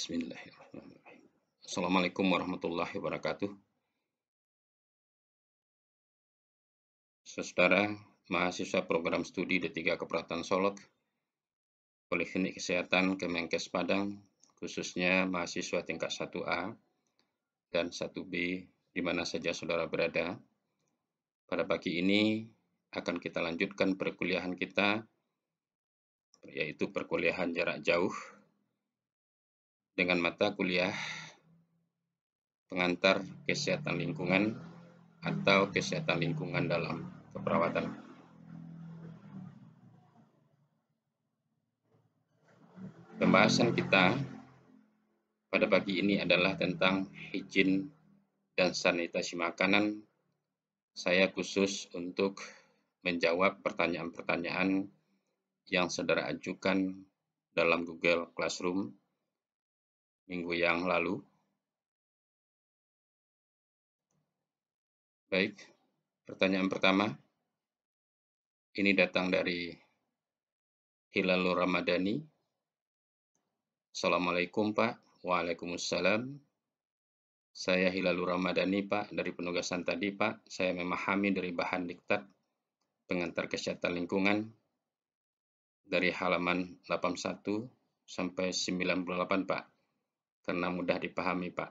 Bismillahirrahmanirrahim. Assalamualaikum warahmatullahi wabarakatuh. Saudara mahasiswa program studi D3 Keperawatan Solok, Poliklinik Kesehatan Kemenkes Padang, khususnya mahasiswa tingkat 1A dan 1B di mana saja saudara berada. Pada pagi ini akan kita lanjutkan perkuliahan kita yaitu perkuliahan jarak jauh dengan mata kuliah pengantar kesehatan lingkungan atau kesehatan lingkungan dalam keperawatan. Pembahasan kita pada pagi ini adalah tentang hijin dan sanitasi makanan. Saya khusus untuk menjawab pertanyaan-pertanyaan yang saudara ajukan dalam Google Classroom minggu yang lalu. Baik, pertanyaan pertama. Ini datang dari Hilalur Ramadhani. Assalamualaikum Pak. Waalaikumsalam. Saya Hilalur Ramadhani Pak. Dari penugasan tadi Pak, saya memahami dari bahan diktat pengantar kesehatan lingkungan dari halaman 81 sampai 98 Pak karena mudah dipahami, Pak.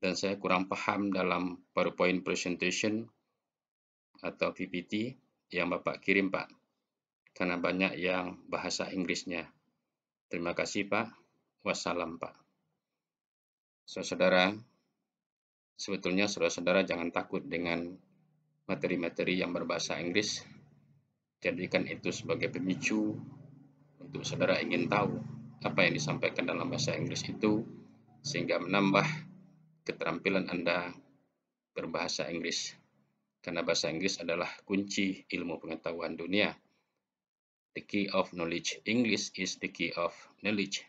Dan saya kurang paham dalam PowerPoint presentation atau PPT yang Bapak kirim, Pak. Karena banyak yang bahasa Inggrisnya. Terima kasih, Pak. Wassalam, Pak. Saudara-saudara, sebetulnya saudara-saudara jangan takut dengan materi-materi yang berbahasa Inggris. Jadikan itu sebagai pemicu untuk saudara ingin tahu apa yang disampaikan dalam bahasa Inggris itu sehingga menambah keterampilan Anda berbahasa Inggris. Karena bahasa Inggris adalah kunci ilmu pengetahuan dunia. The key of knowledge. English is the key of knowledge.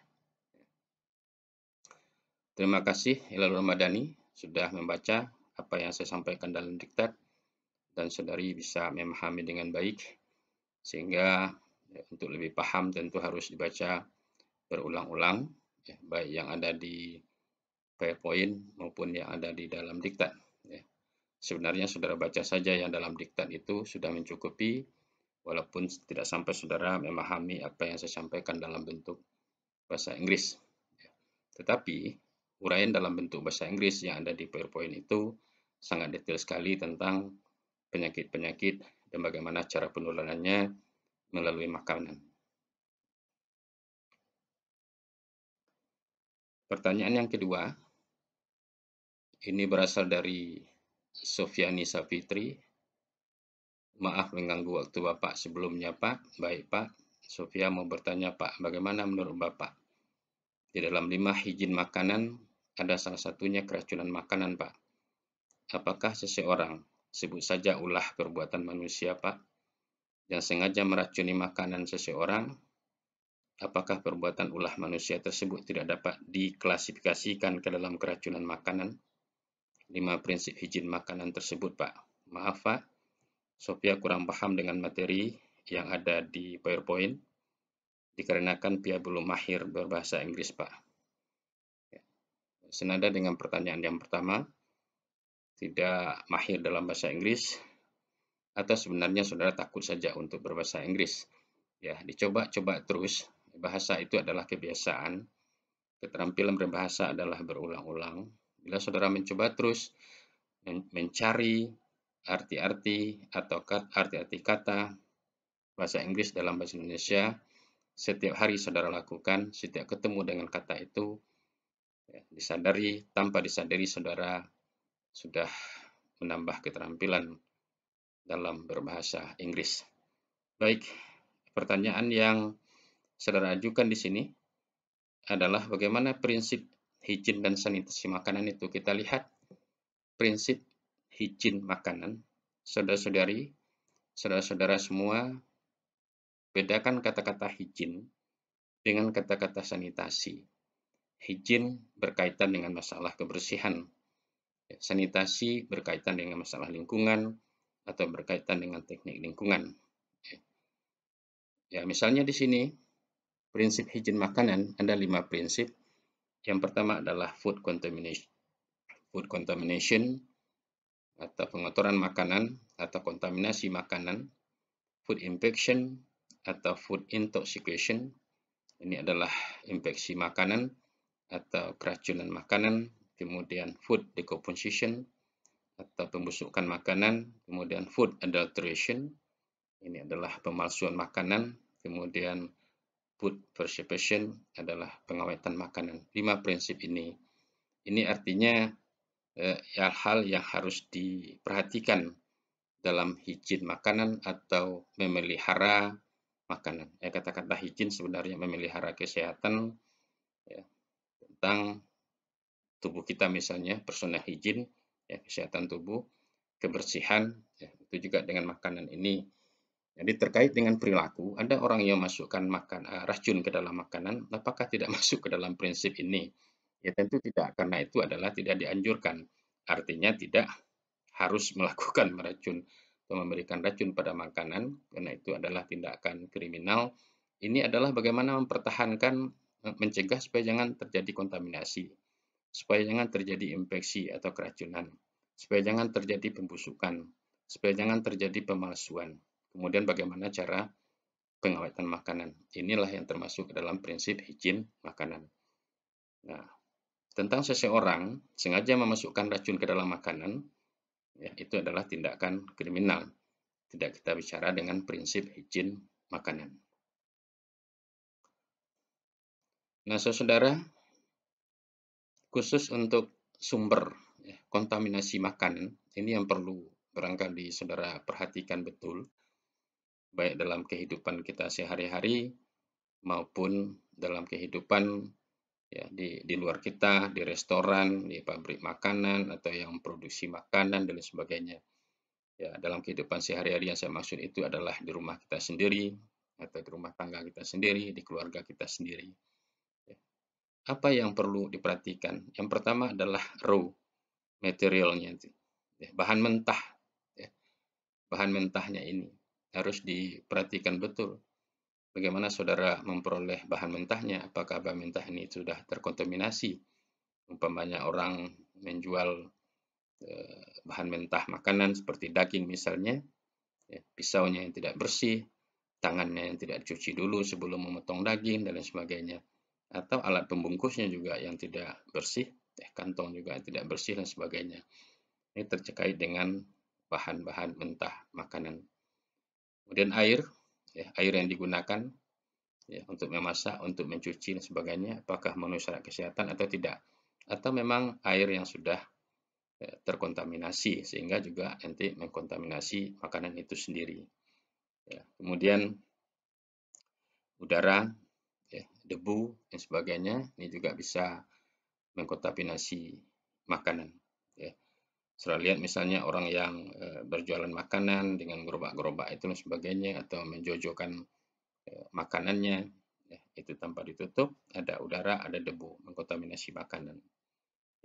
Terima kasih Hilal Ramadhani sudah membaca apa yang saya sampaikan dalam diktat dan saudari bisa memahami dengan baik sehingga untuk lebih paham tentu harus dibaca berulang-ulang, ya, baik yang ada di PowerPoint maupun yang ada di dalam diktat. Ya. Sebenarnya saudara baca saja yang dalam diktat itu sudah mencukupi, walaupun tidak sampai saudara memahami apa yang saya sampaikan dalam bentuk bahasa Inggris. Ya. Tetapi, uraian dalam bentuk bahasa Inggris yang ada di PowerPoint itu sangat detail sekali tentang penyakit-penyakit dan bagaimana cara penularannya melalui makanan. Pertanyaan yang kedua, ini berasal dari Sofiani Safitri. Maaf mengganggu waktu Bapak sebelumnya Pak. Baik Pak, Sofia mau bertanya Pak, bagaimana menurut Bapak? Di dalam lima hijin makanan, ada salah satunya keracunan makanan Pak. Apakah seseorang, sebut saja ulah perbuatan manusia Pak, yang sengaja meracuni makanan seseorang apakah perbuatan ulah manusia tersebut tidak dapat diklasifikasikan ke dalam keracunan makanan? Lima prinsip izin makanan tersebut, Pak. Maaf, Pak. Sofia kurang paham dengan materi yang ada di PowerPoint dikarenakan pihak belum mahir berbahasa Inggris, Pak. Ya. Senada dengan pertanyaan yang pertama, tidak mahir dalam bahasa Inggris, atau sebenarnya saudara takut saja untuk berbahasa Inggris. Ya, dicoba-coba terus bahasa itu adalah kebiasaan. Keterampilan berbahasa adalah berulang-ulang. Bila saudara mencoba terus mencari arti-arti atau arti-arti kata bahasa Inggris dalam bahasa Indonesia, setiap hari saudara lakukan, setiap ketemu dengan kata itu, ya, disadari, tanpa disadari saudara sudah menambah keterampilan dalam berbahasa Inggris. Baik, pertanyaan yang saudara ajukan di sini adalah bagaimana prinsip hijin dan sanitasi makanan itu. Kita lihat prinsip hijin makanan. Saudara-saudari, saudara-saudara semua, bedakan kata-kata hijin dengan kata-kata sanitasi. Hijin berkaitan dengan masalah kebersihan. Sanitasi berkaitan dengan masalah lingkungan atau berkaitan dengan teknik lingkungan. Ya, misalnya di sini prinsip hijin makanan ada lima prinsip. Yang pertama adalah food contamination, food contamination atau pengotoran makanan atau kontaminasi makanan, food infection atau food intoxication. Ini adalah infeksi makanan atau keracunan makanan, kemudian food decomposition atau pembusukan makanan, kemudian food adulteration. Ini adalah pemalsuan makanan, kemudian food preservation adalah pengawetan makanan. Lima prinsip ini. Ini artinya eh, hal-hal eh, yang harus diperhatikan dalam hijin makanan atau memelihara makanan. Ya, kata-kata hijin sebenarnya memelihara kesehatan ya, tentang tubuh kita misalnya personal hijin ya, kesehatan tubuh, kebersihan ya, itu juga dengan makanan ini jadi terkait dengan perilaku, ada orang yang masukkan makan uh, racun ke dalam makanan, apakah tidak masuk ke dalam prinsip ini? Ya tentu tidak, karena itu adalah tidak dianjurkan. Artinya tidak harus melakukan meracun atau memberikan racun pada makanan, karena itu adalah tindakan kriminal. Ini adalah bagaimana mempertahankan, eh, mencegah supaya jangan terjadi kontaminasi, supaya jangan terjadi infeksi atau keracunan, supaya jangan terjadi pembusukan, supaya jangan terjadi pemalsuan. Kemudian bagaimana cara pengawetan makanan. Inilah yang termasuk dalam prinsip hijin makanan. Nah, tentang seseorang sengaja memasukkan racun ke dalam makanan, ya, itu adalah tindakan kriminal. Tidak kita bicara dengan prinsip hijin makanan. Nah, saudara, khusus untuk sumber ya, kontaminasi makanan, ini yang perlu barangkali saudara perhatikan betul baik dalam kehidupan kita sehari-hari maupun dalam kehidupan ya di di luar kita, di restoran, di pabrik makanan atau yang produksi makanan dan sebagainya. Ya, dalam kehidupan sehari-hari yang saya maksud itu adalah di rumah kita sendiri atau di rumah tangga kita sendiri, di keluarga kita sendiri. Ya. Apa yang perlu diperhatikan? Yang pertama adalah raw materialnya itu, ya, bahan mentah, ya. bahan mentahnya ini harus diperhatikan betul. Bagaimana saudara memperoleh bahan mentahnya? Apakah bahan mentah ini sudah terkontaminasi? Umpamanya orang menjual eh, bahan mentah makanan seperti daging misalnya, ya, pisaunya yang tidak bersih, tangannya yang tidak cuci dulu sebelum memotong daging dan lain sebagainya, atau alat pembungkusnya juga yang tidak bersih, eh, kantong juga yang tidak bersih dan sebagainya. Ini terkait dengan bahan-bahan mentah makanan. Kemudian air, ya, air yang digunakan ya, untuk memasak, untuk mencuci dan sebagainya, apakah memenuhi syarat kesehatan atau tidak? Atau memang air yang sudah ya, terkontaminasi sehingga juga nanti mengkontaminasi makanan itu sendiri. Ya, kemudian udara, ya, debu dan sebagainya ini juga bisa mengkontaminasi makanan. Setelah lihat misalnya orang yang e, berjualan makanan dengan gerobak-gerobak itu dan sebagainya atau menjojokan e, makanannya ya, itu tanpa ditutup ada udara ada debu mengkontaminasi makanan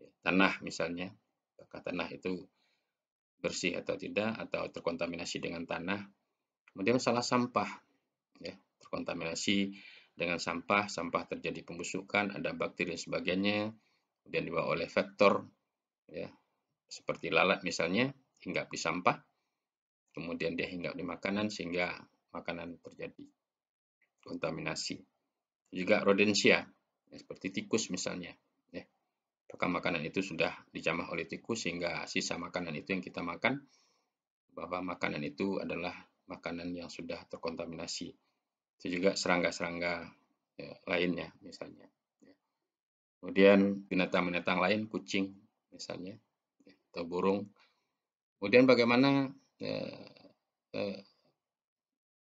ya, tanah misalnya apakah tanah itu bersih atau tidak atau terkontaminasi dengan tanah kemudian salah sampah ya terkontaminasi dengan sampah sampah terjadi pembusukan ada bakteri dan sebagainya kemudian dibawa oleh vektor ya seperti lalat misalnya hinggap di sampah, kemudian dia hinggap di makanan sehingga makanan terjadi kontaminasi. Juga rodensia, ya, seperti tikus misalnya. Ya. Apakah makanan itu sudah dijamah oleh tikus sehingga sisa makanan itu yang kita makan, bahwa makanan itu adalah makanan yang sudah terkontaminasi. Itu juga serangga-serangga ya, lainnya misalnya. Ya. Kemudian binatang-binatang lain, kucing misalnya, atau burung. Kemudian bagaimana ya, eh,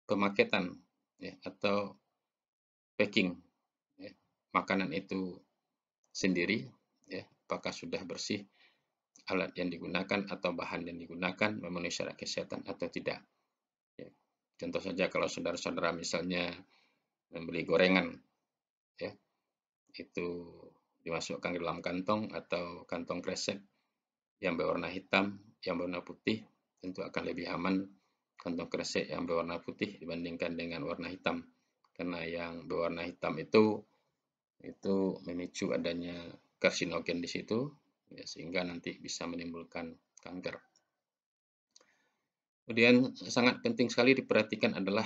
pemaketan ya, atau packing ya, makanan itu sendiri, ya, apakah sudah bersih alat yang digunakan atau bahan yang digunakan memenuhi syarat kesehatan atau tidak. Ya. Contoh saja kalau saudara-saudara misalnya membeli gorengan, ya, itu dimasukkan ke dalam kantong atau kantong kresek yang berwarna hitam, yang berwarna putih, tentu akan lebih aman kantong kresek yang berwarna putih dibandingkan dengan warna hitam. Karena yang berwarna hitam itu itu memicu adanya karsinogen di situ, ya, sehingga nanti bisa menimbulkan kanker. Kemudian sangat penting sekali diperhatikan adalah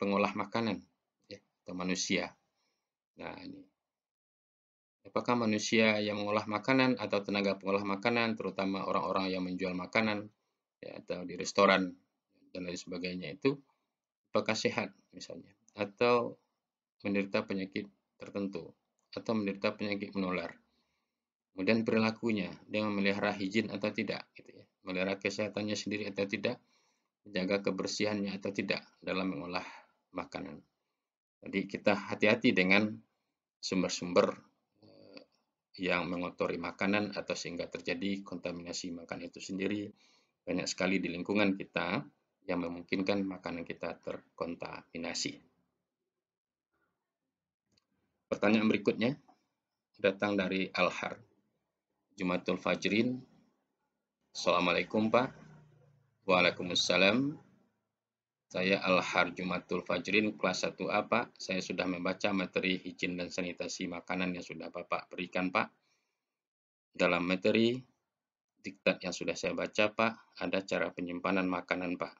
pengolah makanan ya, atau manusia. Nah, ini Apakah manusia yang mengolah makanan atau tenaga pengolah makanan, terutama orang-orang yang menjual makanan ya, atau di restoran dan lain sebagainya itu, apakah sehat misalnya, atau menderita penyakit tertentu, atau menderita penyakit menular. Kemudian perilakunya, dia memelihara hijin atau tidak, gitu ya. melihara kesehatannya sendiri atau tidak, menjaga kebersihannya atau tidak dalam mengolah makanan. Jadi kita hati-hati dengan sumber-sumber yang mengotori makanan atau sehingga terjadi kontaminasi makanan itu sendiri banyak sekali di lingkungan kita yang memungkinkan makanan kita terkontaminasi. Pertanyaan berikutnya datang dari Alhar. Jumatul Fajrin. Assalamualaikum Pak. Waalaikumsalam saya al Jumatul Fajrin, kelas 1A, Pak. Saya sudah membaca materi hijin dan sanitasi makanan yang sudah Bapak berikan, Pak. Dalam materi diktat yang sudah saya baca, Pak, ada cara penyimpanan makanan, Pak.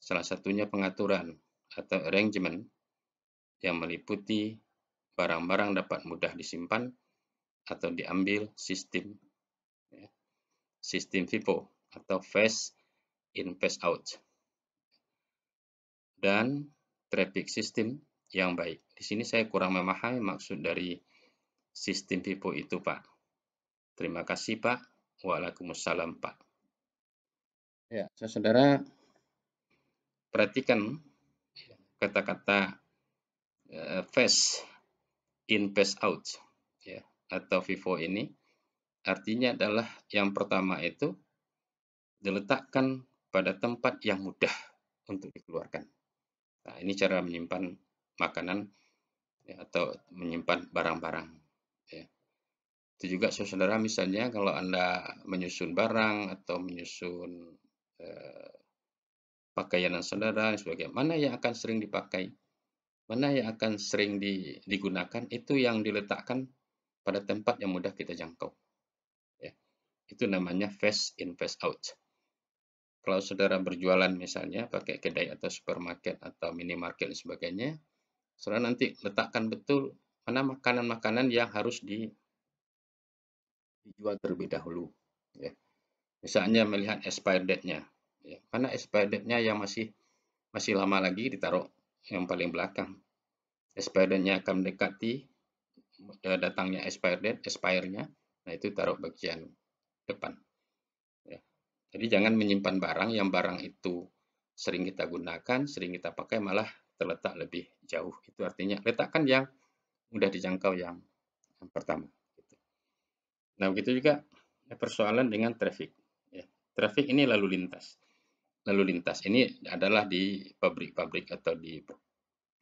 Salah satunya pengaturan atau arrangement yang meliputi barang-barang dapat mudah disimpan atau diambil sistem ya, sistem FIFO atau Fast In Fast Out dan traffic system yang baik. Di sini saya kurang memahami maksud dari sistem FIFO itu, Pak. Terima kasih, Pak. Waalaikumsalam, Pak. Ya, saudara perhatikan kata-kata uh, in, pass out, ya, atau FIFO ini artinya adalah yang pertama itu diletakkan pada tempat yang mudah untuk dikeluarkan. Nah, ini cara menyimpan makanan ya, atau menyimpan barang-barang. Ya. Itu juga saudara misalnya kalau Anda menyusun barang atau menyusun eh, pakaian saudara dan sebagainya, mana yang akan sering dipakai, mana yang akan sering digunakan, itu yang diletakkan pada tempat yang mudah kita jangkau. Ya. Itu namanya face in, face out. Kalau saudara berjualan misalnya pakai kedai atau supermarket atau minimarket dan sebagainya, saudara nanti letakkan betul mana makanan-makanan yang harus dijual terlebih dahulu. Ya. Misalnya melihat expired date-nya. Ya. Mana expired date-nya yang masih masih lama lagi ditaruh yang paling belakang. Expired date-nya akan mendekati eh, datangnya expired date, expire-nya. Nah, itu taruh bagian depan. Jadi jangan menyimpan barang yang barang itu sering kita gunakan, sering kita pakai malah terletak lebih jauh. Itu artinya letakkan yang mudah dijangkau yang, pertama. Gitu. Nah begitu juga persoalan dengan traffic. Ya. traffic ini lalu lintas. Lalu lintas ini adalah di pabrik-pabrik atau di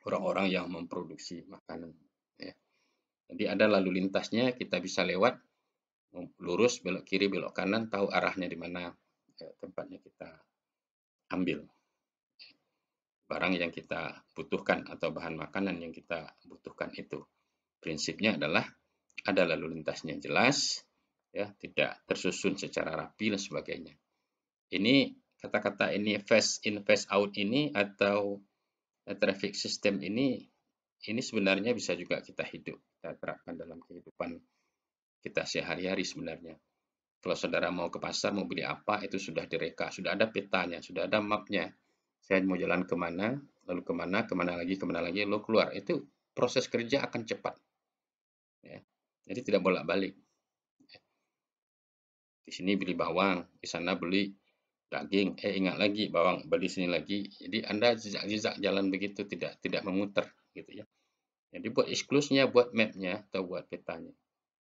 orang-orang yang memproduksi makanan. Ya. Jadi ada lalu lintasnya, kita bisa lewat lurus belok kiri belok kanan tahu arahnya di mana tempatnya kita ambil barang yang kita butuhkan atau bahan makanan yang kita butuhkan itu. Prinsipnya adalah ada lalu lintasnya jelas, ya, tidak tersusun secara rapi dan sebagainya. Ini kata-kata ini fast in fast out ini atau traffic system ini ini sebenarnya bisa juga kita hidup, kita terapkan dalam kehidupan kita sehari-hari sebenarnya. Kalau saudara mau ke pasar, mau beli apa, itu sudah direka. Sudah ada petanya, sudah ada mapnya. Saya mau jalan kemana, lalu kemana, kemana lagi, kemana lagi, lo keluar. Itu proses kerja akan cepat. Ya. Jadi tidak bolak-balik. Di sini beli bawang, di sana beli daging. Eh ingat lagi bawang beli sini lagi. Jadi Anda jejak-jejak jalan begitu tidak tidak memutar gitu ya. Jadi buat eksklusnya, buat mapnya atau buat petanya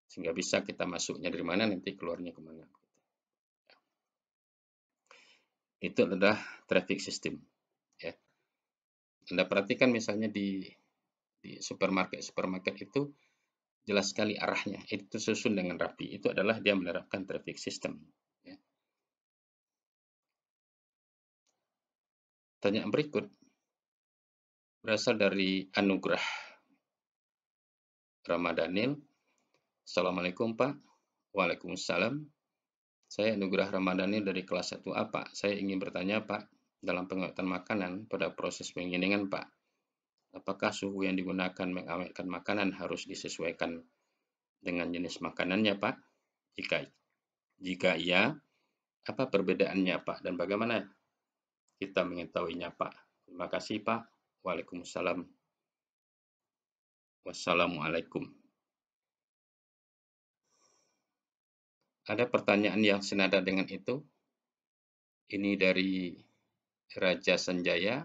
sehingga bisa kita masuknya dari mana nanti keluarnya kemana itu adalah traffic system ya anda perhatikan misalnya di di supermarket supermarket itu jelas sekali arahnya itu susun dengan rapi itu adalah dia menerapkan traffic system ya. berikut berasal dari anugerah Ramadhanil Assalamualaikum Pak. Waalaikumsalam. Saya Nugrah Ramadhani dari kelas 1A Pak. Saya ingin bertanya Pak, dalam pengawetan makanan pada proses penggilingan Pak, apakah suhu yang digunakan mengawetkan makanan harus disesuaikan dengan jenis makanannya Pak? Jika, jika iya, apa perbedaannya Pak dan bagaimana kita mengetahuinya Pak? Terima kasih Pak. Waalaikumsalam. Wassalamualaikum. Ada pertanyaan yang senada dengan itu? Ini dari Raja Sanjaya.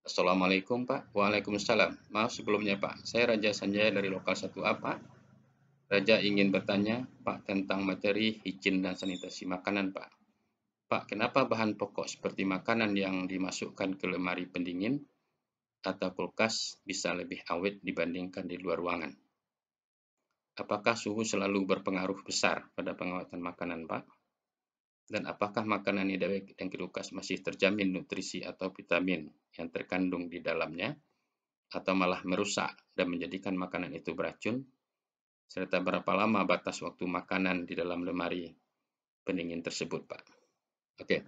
Assalamualaikum Pak. Waalaikumsalam. Maaf sebelumnya Pak, saya Raja Sanjaya dari Lokal satu apa? Raja ingin bertanya Pak tentang materi hijin dan sanitasi makanan Pak. Pak, kenapa bahan pokok seperti makanan yang dimasukkan ke lemari pendingin atau kulkas bisa lebih awet dibandingkan di luar ruangan? Apakah suhu selalu berpengaruh besar pada pengawetan makanan, Pak? Dan apakah makanan yang dilukas masih terjamin nutrisi atau vitamin yang terkandung di dalamnya, atau malah merusak dan menjadikan makanan itu beracun? Serta berapa lama batas waktu makanan di dalam lemari pendingin tersebut, Pak? Oke,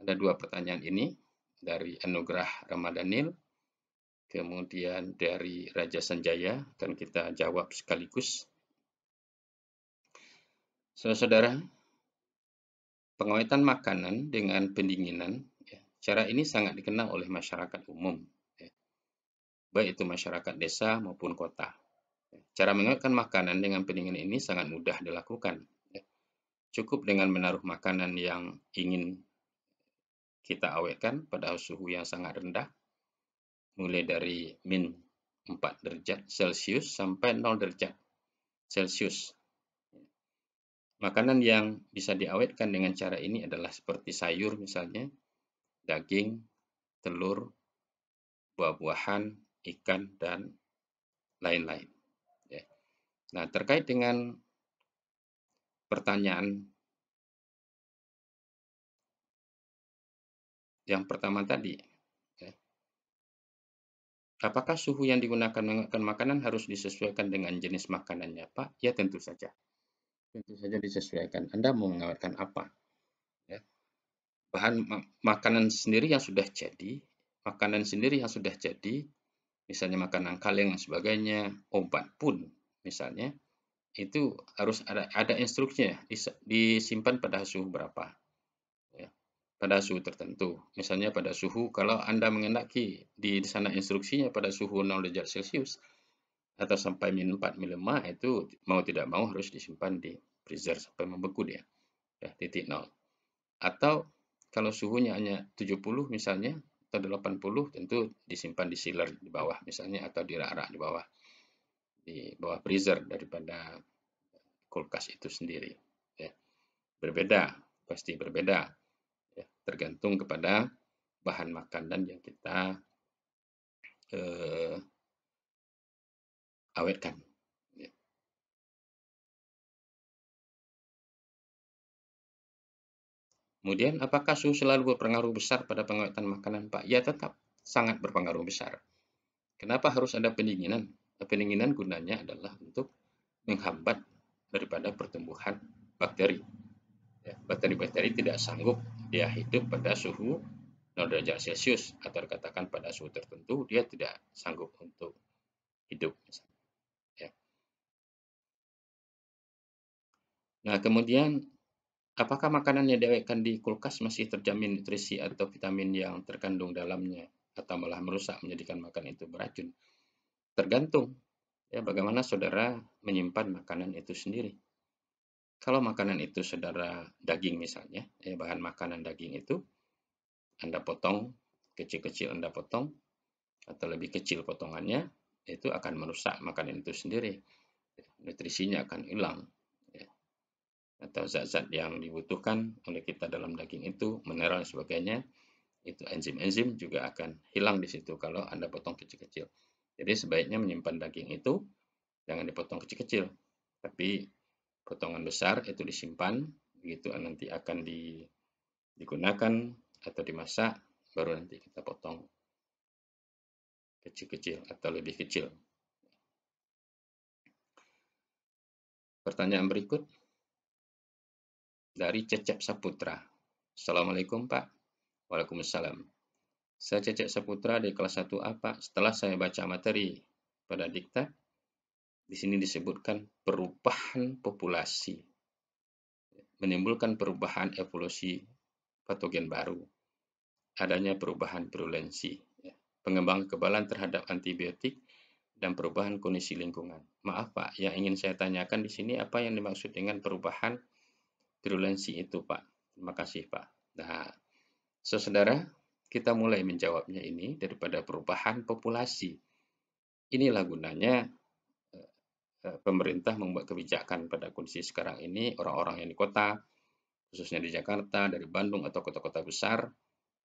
ada dua pertanyaan ini dari Anugerah Ramadhanil. Kemudian dari Raja Sanjaya dan kita jawab sekaligus. Saudara-saudara, pengawetan makanan dengan pendinginan, ya, cara ini sangat dikenal oleh masyarakat umum, ya, baik itu masyarakat desa maupun kota. Cara mengawetkan makanan dengan pendinginan ini sangat mudah dilakukan. Ya. Cukup dengan menaruh makanan yang ingin kita awetkan pada suhu yang sangat rendah, mulai dari min 4 derajat Celcius sampai 0 derajat Celcius. Makanan yang bisa diawetkan dengan cara ini adalah seperti sayur misalnya, daging, telur, buah-buahan, ikan, dan lain-lain. Ya. Nah, terkait dengan pertanyaan yang pertama tadi, Apakah suhu yang digunakan menghangatkan makanan harus disesuaikan dengan jenis makanannya, Pak? Ya, tentu saja. Tentu saja disesuaikan. Anda mau mengawetkan apa? Ya. Bahan makanan sendiri yang sudah jadi, makanan sendiri yang sudah jadi, misalnya makanan kaleng dan sebagainya, obat pun misalnya, itu harus ada ada instruksinya disimpan pada suhu berapa pada suhu tertentu. Misalnya pada suhu, kalau Anda mengendaki di sana instruksinya pada suhu 0 derajat Celcius atau sampai min 4, mm, itu mau tidak mau harus disimpan di freezer sampai membeku dia. Ya, titik 0. Atau kalau suhunya hanya 70 misalnya, atau 80 tentu disimpan di sealer di bawah misalnya atau di rak-rak di bawah di bawah freezer daripada kulkas itu sendiri ya. berbeda pasti berbeda ya, tergantung kepada bahan makanan yang kita eh, awetkan. Ya. Kemudian, apakah suhu selalu berpengaruh besar pada pengawetan makanan, Pak? Ya, tetap sangat berpengaruh besar. Kenapa harus ada pendinginan? Pendinginan gunanya adalah untuk menghambat daripada pertumbuhan bakteri. Ya, bakteri-bakteri tidak sanggup dia hidup pada suhu 0 derajat Celcius atau dikatakan pada suhu tertentu dia tidak sanggup untuk hidup. Ya. Nah kemudian apakah makanan yang diawetkan di kulkas masih terjamin nutrisi atau vitamin yang terkandung dalamnya atau malah merusak menjadikan makanan itu beracun? Tergantung ya bagaimana saudara menyimpan makanan itu sendiri. Kalau makanan itu saudara daging misalnya, ya bahan makanan daging itu Anda potong, kecil-kecil Anda potong, atau lebih kecil potongannya, itu akan merusak makanan itu sendiri. Nutrisinya akan hilang. Ya. Atau zat-zat yang dibutuhkan oleh kita dalam daging itu, mineral dan sebagainya, itu enzim-enzim juga akan hilang di situ kalau Anda potong kecil-kecil. Jadi sebaiknya menyimpan daging itu jangan dipotong kecil-kecil, tapi potongan besar itu disimpan, begitu nanti akan digunakan atau dimasak, baru nanti kita potong kecil-kecil atau lebih kecil. Pertanyaan berikut dari Cecep Saputra. Assalamualaikum Pak. Waalaikumsalam. Saya Cecep Saputra di kelas 1A Setelah saya baca materi pada diktat, di sini disebutkan perubahan populasi, menimbulkan perubahan evolusi patogen baru, adanya perubahan virulensi, ya. pengembangan kebalan terhadap antibiotik, dan perubahan kondisi lingkungan. Maaf Pak, yang ingin saya tanyakan di sini apa yang dimaksud dengan perubahan virulensi itu Pak? Terima kasih Pak. Nah, saudara, kita mulai menjawabnya ini daripada perubahan populasi. Inilah gunanya Eh, pemerintah membuat kebijakan pada kondisi sekarang ini orang-orang yang di kota khususnya di Jakarta dari Bandung atau kota-kota besar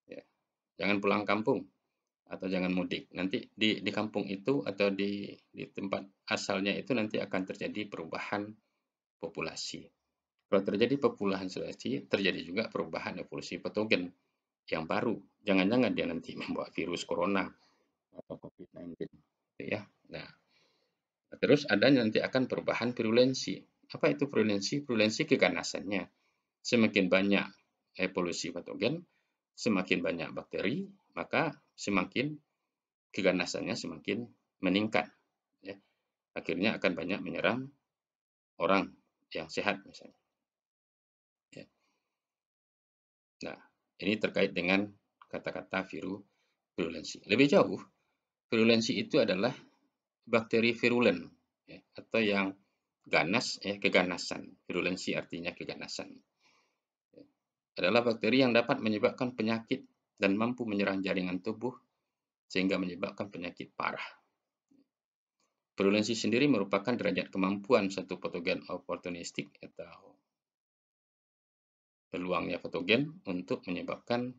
ya, jangan pulang kampung atau jangan mudik nanti di di kampung itu atau di di tempat asalnya itu nanti akan terjadi perubahan populasi kalau terjadi perubahan populasi terjadi juga perubahan evolusi patogen yang baru jangan-jangan dia nanti membawa virus corona atau COVID-19 gitu ya nah Terus ada nanti akan perubahan virulensi. Apa itu virulensi? Virulensi keganasannya. Semakin banyak evolusi patogen, semakin banyak bakteri, maka semakin keganasannya semakin meningkat. Ya. Akhirnya akan banyak menyerang orang yang sehat misalnya. Ya. Nah, ini terkait dengan kata-kata virulensi. Lebih jauh, virulensi itu adalah bakteri virulen ya, atau yang ganas ya keganasan virulensi artinya keganasan ya, adalah bakteri yang dapat menyebabkan penyakit dan mampu menyerang jaringan tubuh sehingga menyebabkan penyakit parah. Virulensi sendiri merupakan derajat kemampuan satu patogen oportunistik atau peluangnya patogen untuk menyebabkan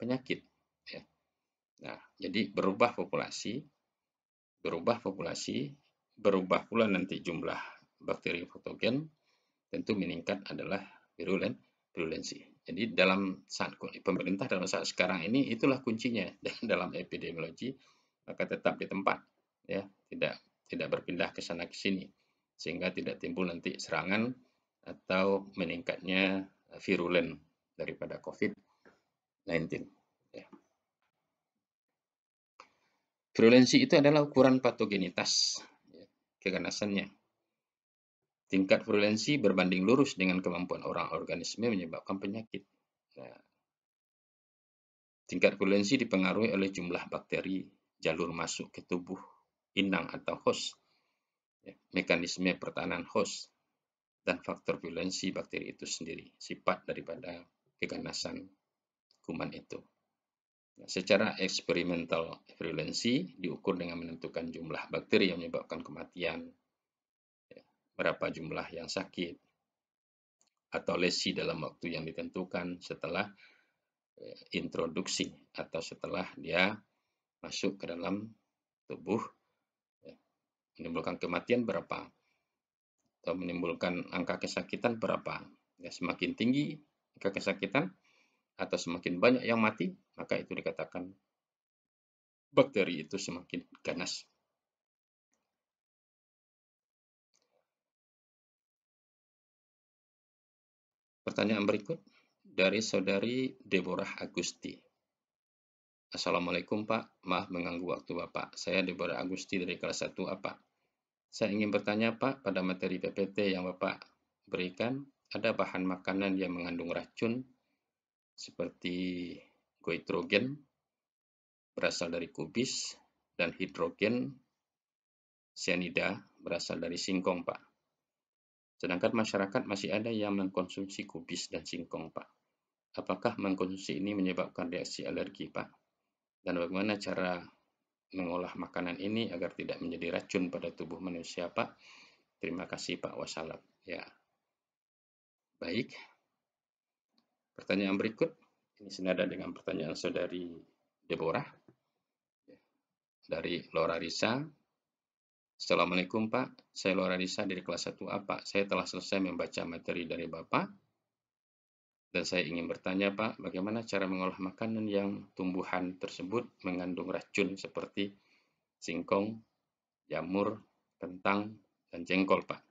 penyakit. Ya. Nah, jadi berubah populasi berubah populasi, berubah pula nanti jumlah bakteri fotogen tentu meningkat adalah virulen, virulensi. Jadi dalam saat pemerintah dalam saat sekarang ini itulah kuncinya dalam epidemiologi maka tetap di tempat ya tidak tidak berpindah ke sana ke sini sehingga tidak timbul nanti serangan atau meningkatnya virulen daripada COVID-19. Virulensi itu adalah ukuran patogenitas, ya, keganasannya. Tingkat virulensi berbanding lurus dengan kemampuan orang organisme menyebabkan penyakit. Nah, tingkat virulensi dipengaruhi oleh jumlah bakteri jalur masuk ke tubuh inang atau host, ya, mekanisme pertahanan host, dan faktor virulensi bakteri itu sendiri, sifat daripada keganasan kuman itu. Secara eksperimental, virulensi diukur dengan menentukan jumlah bakteri yang menyebabkan kematian, ya, berapa jumlah yang sakit, atau lesi dalam waktu yang ditentukan setelah ya, introduksi atau setelah dia masuk ke dalam tubuh, ya, menimbulkan kematian berapa, atau menimbulkan angka kesakitan berapa. semakin tinggi angka kesakitan, atau semakin banyak yang mati, maka itu dikatakan bakteri itu semakin ganas. Pertanyaan berikut dari saudari Deborah Agusti. Assalamualaikum Pak, maaf mengganggu waktu Bapak. Saya Deborah Agusti dari kelas 1 apa? Saya ingin bertanya Pak, pada materi PPT yang Bapak berikan, ada bahan makanan yang mengandung racun seperti goitrogen berasal dari kubis dan hidrogen cyanida berasal dari singkong, Pak. Sedangkan masyarakat masih ada yang mengkonsumsi kubis dan singkong, Pak. Apakah mengkonsumsi ini menyebabkan reaksi alergi, Pak? Dan bagaimana cara mengolah makanan ini agar tidak menjadi racun pada tubuh manusia, Pak? Terima kasih, Pak Wasalam. Ya. Baik, Pertanyaan berikut, ini senada dengan pertanyaan saudari Deborah dari Laura Risa. Assalamualaikum Pak, saya Laura Risa dari kelas 1A Pak. Saya telah selesai membaca materi dari Bapak dan saya ingin bertanya Pak, bagaimana cara mengolah makanan yang tumbuhan tersebut mengandung racun seperti singkong, jamur, kentang, dan jengkol Pak?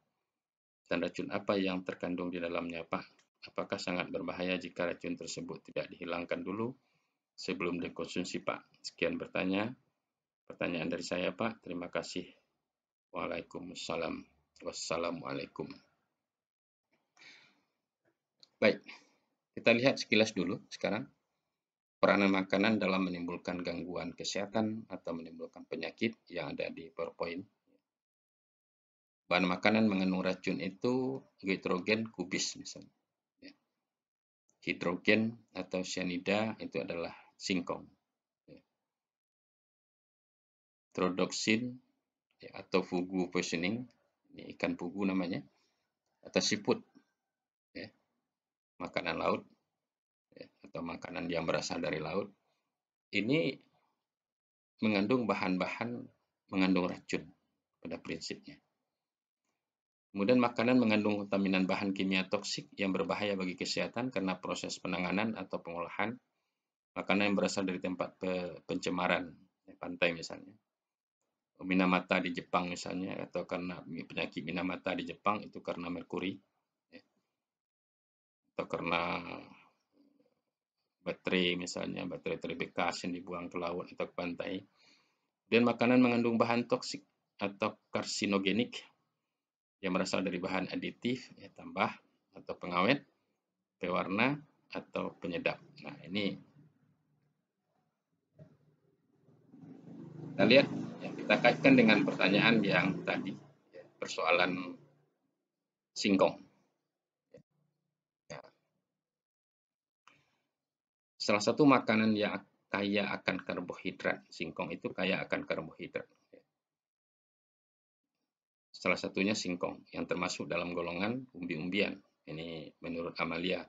Dan racun apa yang terkandung di dalamnya Pak? Apakah sangat berbahaya jika racun tersebut tidak dihilangkan dulu sebelum dikonsumsi, Pak? Sekian bertanya. Pertanyaan dari saya, Pak. Terima kasih. Waalaikumsalam. Wassalamualaikum. Baik, kita lihat sekilas dulu sekarang. Peranan makanan dalam menimbulkan gangguan kesehatan atau menimbulkan penyakit yang ada di PowerPoint. Bahan makanan mengandung racun itu nitrogen kubis misalnya hidrogen atau cyanida itu adalah singkong. Trodoxin ya, atau fugu poisoning, ini ikan fugu namanya, atau siput, ya, makanan laut, ya, atau makanan yang berasal dari laut, ini mengandung bahan-bahan mengandung racun pada prinsipnya. Kemudian makanan mengandung kontaminan bahan kimia toksik yang berbahaya bagi kesehatan karena proses penanganan atau pengolahan makanan yang berasal dari tempat pe pencemaran, ya, pantai misalnya. Minamata di Jepang misalnya, atau karena penyakit Minamata di Jepang itu karena merkuri, ya. atau karena baterai misalnya, baterai terbekas yang dibuang ke laut atau ke pantai. Dan makanan mengandung bahan toksik atau karsinogenik yang berasal dari bahan aditif, ya, tambah atau pengawet, pewarna atau penyedap. Nah, ini kita lihat yang kita kaitkan dengan pertanyaan yang tadi ya, persoalan singkong. Ya. Salah satu makanan yang kaya akan karbohidrat, singkong itu kaya akan karbohidrat. Salah satunya singkong yang termasuk dalam golongan umbi-umbian. Ini menurut Amalia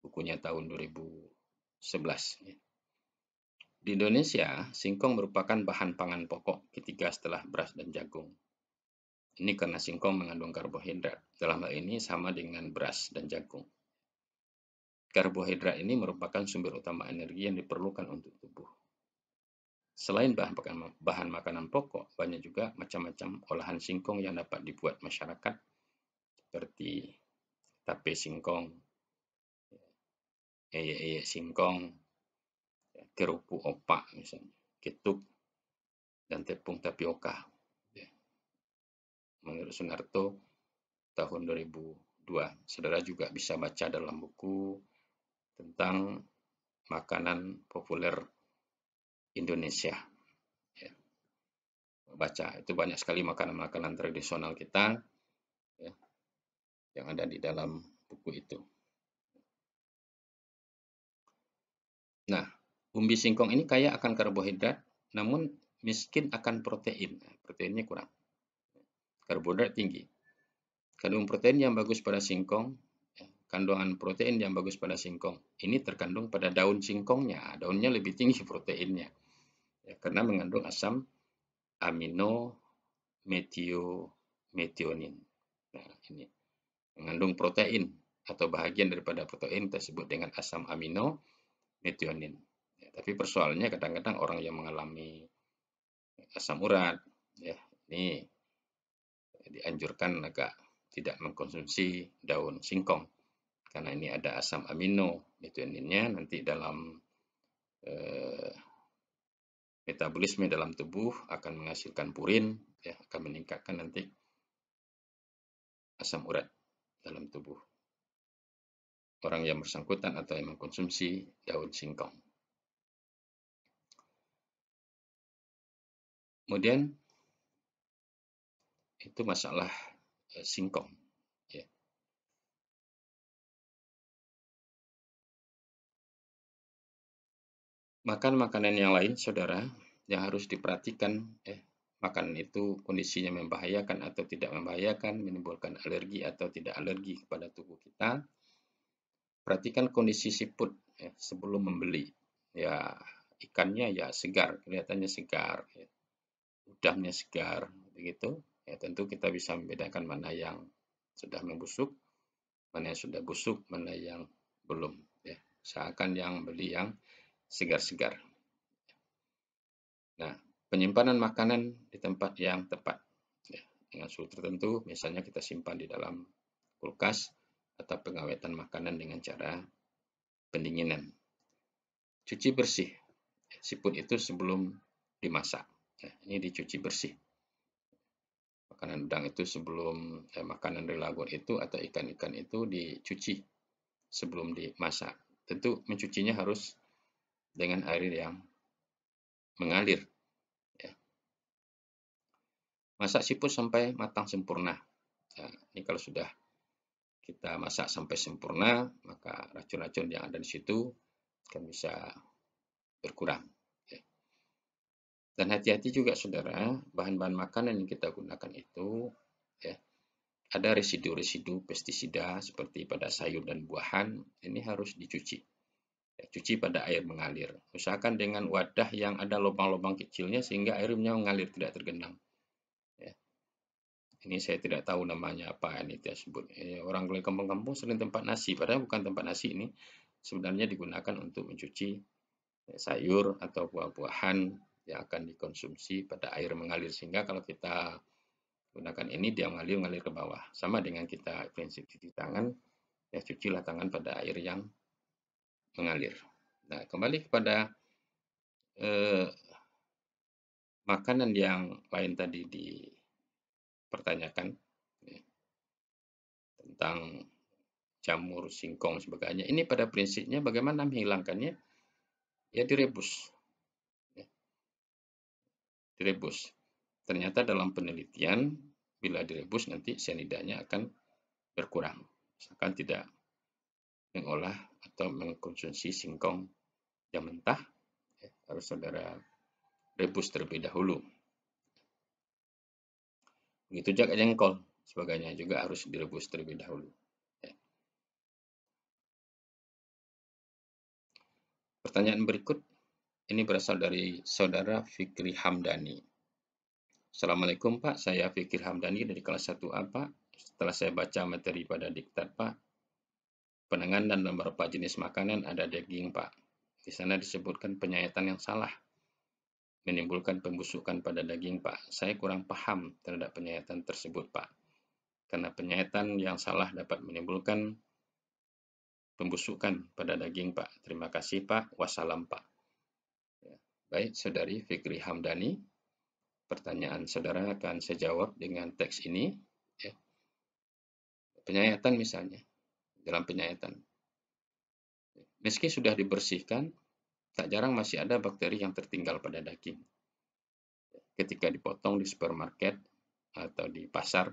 bukunya tahun 2011. Ya. Di Indonesia, singkong merupakan bahan pangan pokok ketiga setelah beras dan jagung. Ini karena singkong mengandung karbohidrat. Dalam hal ini sama dengan beras dan jagung. Karbohidrat ini merupakan sumber utama energi yang diperlukan untuk tubuh. Selain bahan, bahan makanan pokok, banyak juga macam-macam olahan singkong yang dapat dibuat masyarakat seperti tape singkong, ya, eyek-eyek singkong, ya, kerupuk opak misalnya, ketuk, dan tepung tapioka. Ya. Menurut Sunarto, tahun 2002, saudara juga bisa baca dalam buku tentang makanan populer Indonesia. Ya. Baca itu banyak sekali makanan-makanan tradisional kita ya, yang ada di dalam buku itu. Nah, umbi singkong ini kaya akan karbohidrat, namun miskin akan protein. Nah, proteinnya kurang. Karbohidrat tinggi. Kandungan protein yang bagus pada singkong, ya, kandungan protein yang bagus pada singkong, ini terkandung pada daun singkongnya. Daunnya lebih tinggi proteinnya ya, karena mengandung asam amino metio, metionin. Nah, ini mengandung protein atau bahagian daripada protein tersebut dengan asam amino metionin. Ya, tapi persoalannya kadang-kadang orang yang mengalami asam urat, ya ini dianjurkan agak tidak mengkonsumsi daun singkong karena ini ada asam amino metioninnya nanti dalam eh, metabolisme dalam tubuh akan menghasilkan purin, ya, akan meningkatkan nanti asam urat dalam tubuh. Orang yang bersangkutan atau yang mengkonsumsi daun singkong. Kemudian itu masalah eh, singkong. Ya. Makan makanan yang lain, saudara, yang harus diperhatikan eh makanan itu kondisinya membahayakan atau tidak membahayakan, menimbulkan alergi atau tidak alergi kepada tubuh kita. Perhatikan kondisi siput eh, sebelum membeli. Ya, ikannya ya segar, kelihatannya segar, ya. udangnya segar, begitu. Ya, tentu kita bisa membedakan mana yang sudah membusuk, mana yang sudah busuk, mana yang belum. Ya. seakan yang beli yang segar-segar. Nah, penyimpanan makanan di tempat yang tepat. Ya, dengan suhu tertentu, misalnya kita simpan di dalam kulkas atau pengawetan makanan dengan cara pendinginan. Cuci bersih. Siput itu sebelum dimasak. Ya, ini dicuci bersih. Makanan udang itu sebelum eh, makanan dari itu atau ikan-ikan itu dicuci sebelum dimasak. Tentu mencucinya harus dengan air yang mengalir. Ya. Masak siput sampai matang sempurna. Ya, ini kalau sudah kita masak sampai sempurna, maka racun-racun yang ada di situ akan bisa berkurang. Ya. Dan hati-hati juga saudara, bahan-bahan makanan yang kita gunakan itu ya, ada residu-residu pestisida seperti pada sayur dan buahan, ini harus dicuci cuci pada air mengalir. Usahakan dengan wadah yang ada lubang-lubang kecilnya sehingga airnya mengalir tidak tergenang. Ya. Ini saya tidak tahu namanya apa ini tersebut. Ya, orang kulit kampung-kampung sering tempat nasi, padahal bukan tempat nasi ini. Sebenarnya digunakan untuk mencuci ya, sayur atau buah-buahan yang akan dikonsumsi pada air mengalir sehingga kalau kita gunakan ini dia mengalir mengalir ke bawah sama dengan kita prinsip cuci tangan ya cucilah tangan pada air yang mengalir. Nah, kembali kepada eh, makanan yang lain tadi dipertanyakan ya, tentang jamur, singkong, sebagainya. Ini pada prinsipnya bagaimana menghilangkannya? Ya direbus. Ya. Direbus. Ternyata dalam penelitian, bila direbus nanti sianidanya akan berkurang. Misalkan tidak mengolah atau mengkonsumsi singkong yang mentah ya, harus saudara rebus terlebih dahulu. Begitu juga jengkol sebagainya juga harus direbus terlebih dahulu. Ya. Pertanyaan berikut ini berasal dari saudara Fikri Hamdani. Assalamualaikum Pak, saya Fikri Hamdani dari kelas 1A Pak. Setelah saya baca materi pada diktat Pak, Penangan dan beberapa jenis makanan ada daging, Pak. Di sana disebutkan penyayatan yang salah. Menimbulkan pembusukan pada daging, Pak. Saya kurang paham terhadap penyayatan tersebut, Pak. Karena penyayatan yang salah dapat menimbulkan pembusukan pada daging, Pak. Terima kasih, Pak. Wassalam, Pak. Ya, baik, Saudari Fikri Hamdani. Pertanyaan saudara akan saya jawab dengan teks ini. Ya. Penyayatan misalnya dalam penyayatan. Meski sudah dibersihkan, tak jarang masih ada bakteri yang tertinggal pada daging. Ketika dipotong di supermarket atau di pasar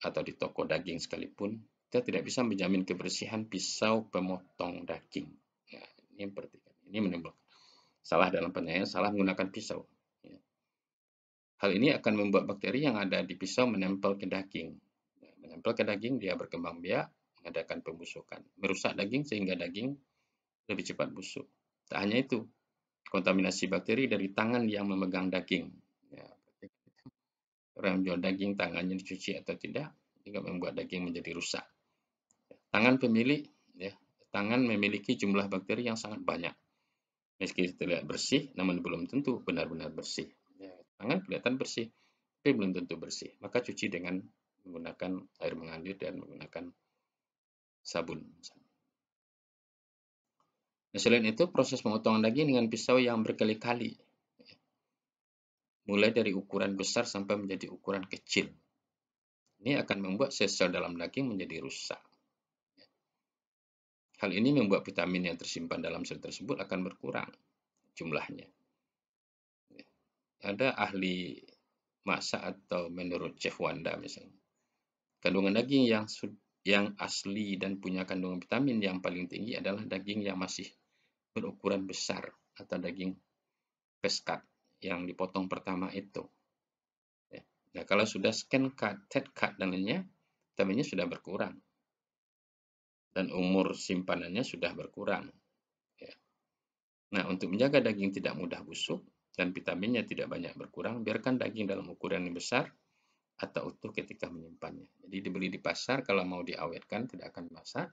atau di toko daging sekalipun, kita tidak bisa menjamin kebersihan pisau pemotong daging. Ya, ini perhatikan, ini menimbulkan salah dalam penyayat, salah menggunakan pisau. Ya. Hal ini akan membuat bakteri yang ada di pisau menempel ke daging. Ya, menempel ke daging, dia berkembang biak, mengadakan pembusukan, merusak daging sehingga daging lebih cepat busuk. Tak hanya itu, kontaminasi bakteri dari tangan yang memegang daging. Ya, orang jual daging tangannya dicuci atau tidak juga membuat daging menjadi rusak. Ya, tangan pemilik, ya, tangan memiliki jumlah bakteri yang sangat banyak. Meski terlihat bersih, namun belum tentu benar-benar bersih. Ya, tangan kelihatan bersih, tapi belum tentu bersih. Maka cuci dengan menggunakan air mengalir dan menggunakan sabun. Nah, selain itu, proses pemotongan daging dengan pisau yang berkali-kali, mulai dari ukuran besar sampai menjadi ukuran kecil. Ini akan membuat sel-sel dalam daging menjadi rusak. Hal ini membuat vitamin yang tersimpan dalam sel tersebut akan berkurang jumlahnya. Ada ahli masak atau menurut Chef Wanda misalnya. Kandungan daging yang yang asli dan punya kandungan vitamin yang paling tinggi adalah daging yang masih berukuran besar atau daging peskat yang dipotong pertama itu. Ya, nah, kalau sudah scan cut, tet cut dan lainnya, vitaminnya sudah berkurang. Dan umur simpanannya sudah berkurang. Ya. Nah, untuk menjaga daging tidak mudah busuk dan vitaminnya tidak banyak berkurang, biarkan daging dalam ukuran yang besar atau utuh ketika menyimpannya. Jadi dibeli di pasar, kalau mau diawetkan tidak akan basah,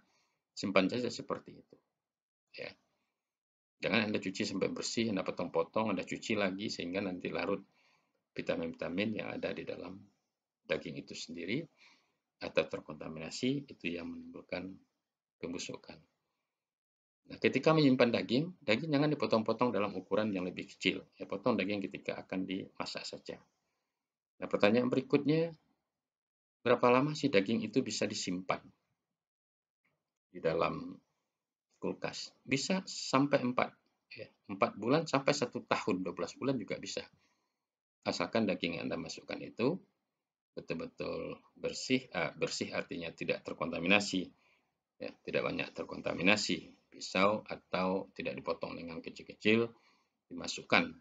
simpan saja seperti itu. Ya. Jangan Anda cuci sampai bersih, Anda potong-potong, Anda cuci lagi sehingga nanti larut vitamin-vitamin yang ada di dalam daging itu sendiri atau terkontaminasi itu yang menimbulkan pembusukan. Nah, ketika menyimpan daging, daging jangan dipotong-potong dalam ukuran yang lebih kecil. Ya, potong daging ketika akan dimasak saja. Nah, pertanyaan berikutnya, berapa lama sih daging itu bisa disimpan di dalam kulkas? Bisa sampai 4, ya, 4 bulan sampai 1 tahun, 12 bulan juga bisa. Asalkan daging yang Anda masukkan itu betul-betul bersih, ah, bersih artinya tidak terkontaminasi, ya, tidak banyak terkontaminasi, pisau atau tidak dipotong dengan kecil-kecil, dimasukkan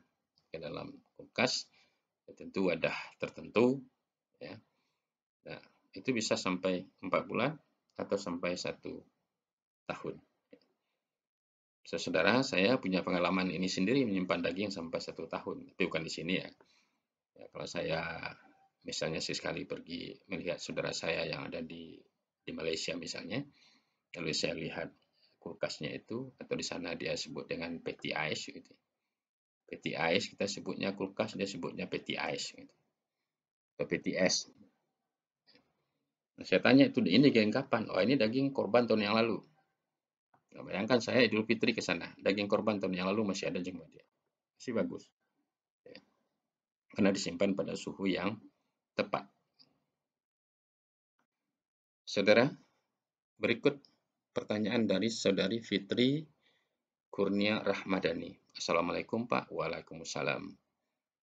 ke dalam kulkas ya, tentu wadah tertentu ya nah, itu bisa sampai empat bulan atau sampai satu tahun saudara saya punya pengalaman ini sendiri menyimpan daging sampai satu tahun tapi bukan di sini ya, ya kalau saya misalnya sekali pergi melihat saudara saya yang ada di di Malaysia misalnya lalu saya lihat kulkasnya itu atau di sana dia sebut dengan PTIS, ice gitu peti ais kita sebutnya kulkas dia sebutnya peti ais gitu. atau peti es nah, saya tanya itu ini daging kapan oh ini daging korban tahun yang lalu nah, bayangkan saya Idul Fitri ke sana daging korban tahun yang lalu masih ada jenggot dia masih bagus ya. karena disimpan pada suhu yang tepat saudara berikut pertanyaan dari saudari Fitri Kurnia Rahmadani Assalamualaikum Pak. Waalaikumsalam.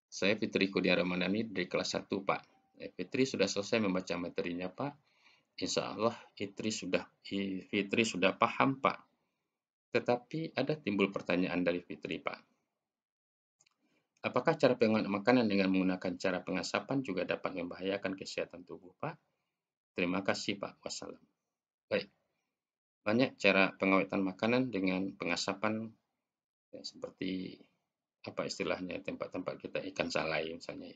Saya Fitri Kudia Ramadhani dari kelas 1 Pak. Eh, Fitri sudah selesai membaca materinya Pak. Insya Allah Fitri sudah, Fitri sudah paham Pak. Tetapi ada timbul pertanyaan dari Fitri Pak. Apakah cara pengolahan makanan dengan menggunakan cara pengasapan juga dapat membahayakan kesehatan tubuh Pak? Terima kasih Pak. Wassalam. Baik. Banyak cara pengawetan makanan dengan pengasapan ya, seperti apa istilahnya tempat-tempat kita ikan salai misalnya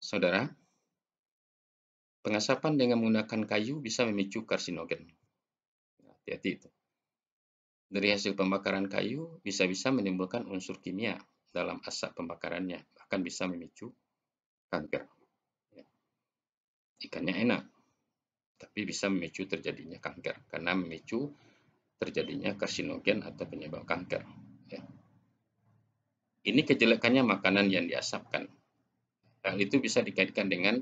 Saudara, pengasapan dengan menggunakan kayu bisa memicu karsinogen. Hati-hati itu. Dari hasil pembakaran kayu bisa-bisa menimbulkan unsur kimia dalam asap pembakarannya, bahkan bisa memicu kanker. Ya. Ikannya enak, tapi bisa memicu terjadinya kanker karena memicu terjadinya karsinogen atau penyebab kanker. Ya. Ini kejelekannya makanan yang diasapkan. Hal itu bisa dikaitkan dengan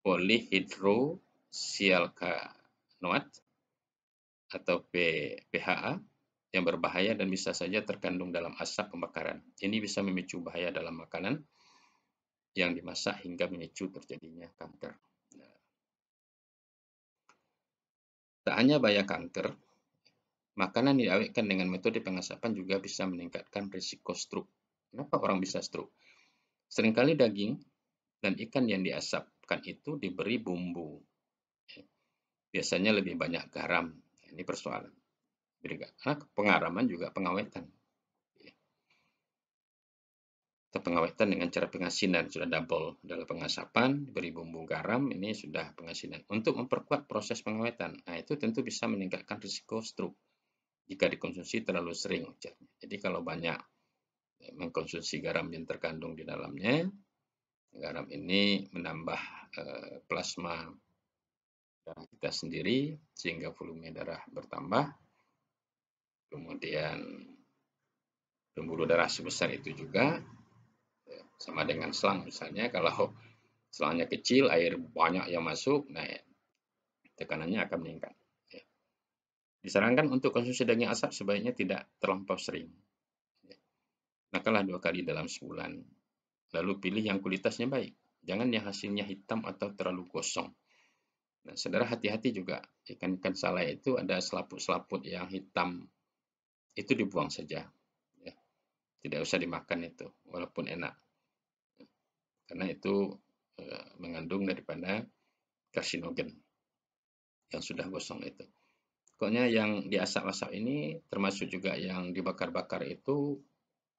polihidrosialkanoat atau PHA yang berbahaya dan bisa saja terkandung dalam asap pembakaran. Ini bisa memicu bahaya dalam makanan yang dimasak hingga memicu terjadinya kanker. Nah, tak hanya bahaya kanker, Makanan diawetkan dengan metode pengasapan juga bisa meningkatkan risiko stroke. Kenapa orang bisa stroke? Seringkali daging dan ikan yang diasapkan itu diberi bumbu. Biasanya lebih banyak garam. Ini persoalan. Karena pengaraman juga pengawetan. pengawetan dengan cara pengasinan sudah double dalam pengasapan diberi bumbu garam ini sudah pengasinan untuk memperkuat proses pengawetan nah itu tentu bisa meningkatkan risiko stroke jika dikonsumsi terlalu sering Jadi kalau banyak eh, mengkonsumsi garam yang terkandung di dalamnya, garam ini menambah eh, plasma darah kita sendiri sehingga volume darah bertambah. Kemudian pembuluh darah sebesar itu juga ya, sama dengan selang misalnya kalau selangnya kecil air banyak yang masuk, nah tekanannya akan meningkat. Disarankan untuk konsumsi daging asap sebaiknya tidak terlampau sering. Makanlah dua kali dalam sebulan. Lalu pilih yang kualitasnya baik. Jangan yang hasilnya hitam atau terlalu gosong. Nah, saudara hati-hati juga. Ikan-ikan salai itu ada selaput-selaput yang hitam. Itu dibuang saja. Ya. Tidak usah dimakan itu, walaupun enak. Karena itu e, mengandung daripada karsinogen yang sudah gosong itu. Pokoknya yang diasap-asap ini termasuk juga yang dibakar-bakar itu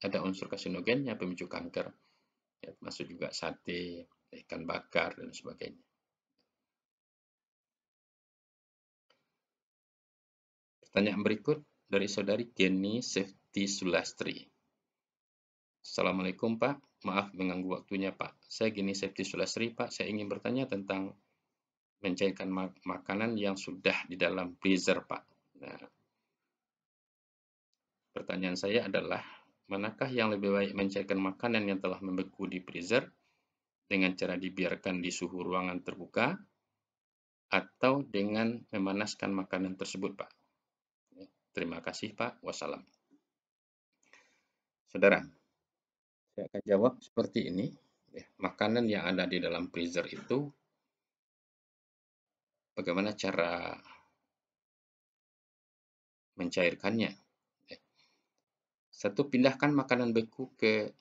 ada unsur kasinogennya pemicu kanker. Ya, termasuk juga sate, ikan bakar, dan sebagainya. Pertanyaan berikut dari saudari Jenny Safety Sulastri. Assalamualaikum Pak, maaf mengganggu waktunya Pak. Saya Gini Safety Sulastri Pak, saya ingin bertanya tentang mencairkan mak makanan yang sudah di dalam freezer, Pak. Nah, pertanyaan saya adalah, manakah yang lebih baik mencairkan makanan yang telah membeku di freezer dengan cara dibiarkan di suhu ruangan terbuka atau dengan memanaskan makanan tersebut, Pak? Ya, terima kasih, Pak. Wassalam. Saudara, saya akan jawab seperti ini. Ya, makanan yang ada di dalam freezer itu bagaimana cara mencairkannya. Eh, satu, pindahkan makanan beku ke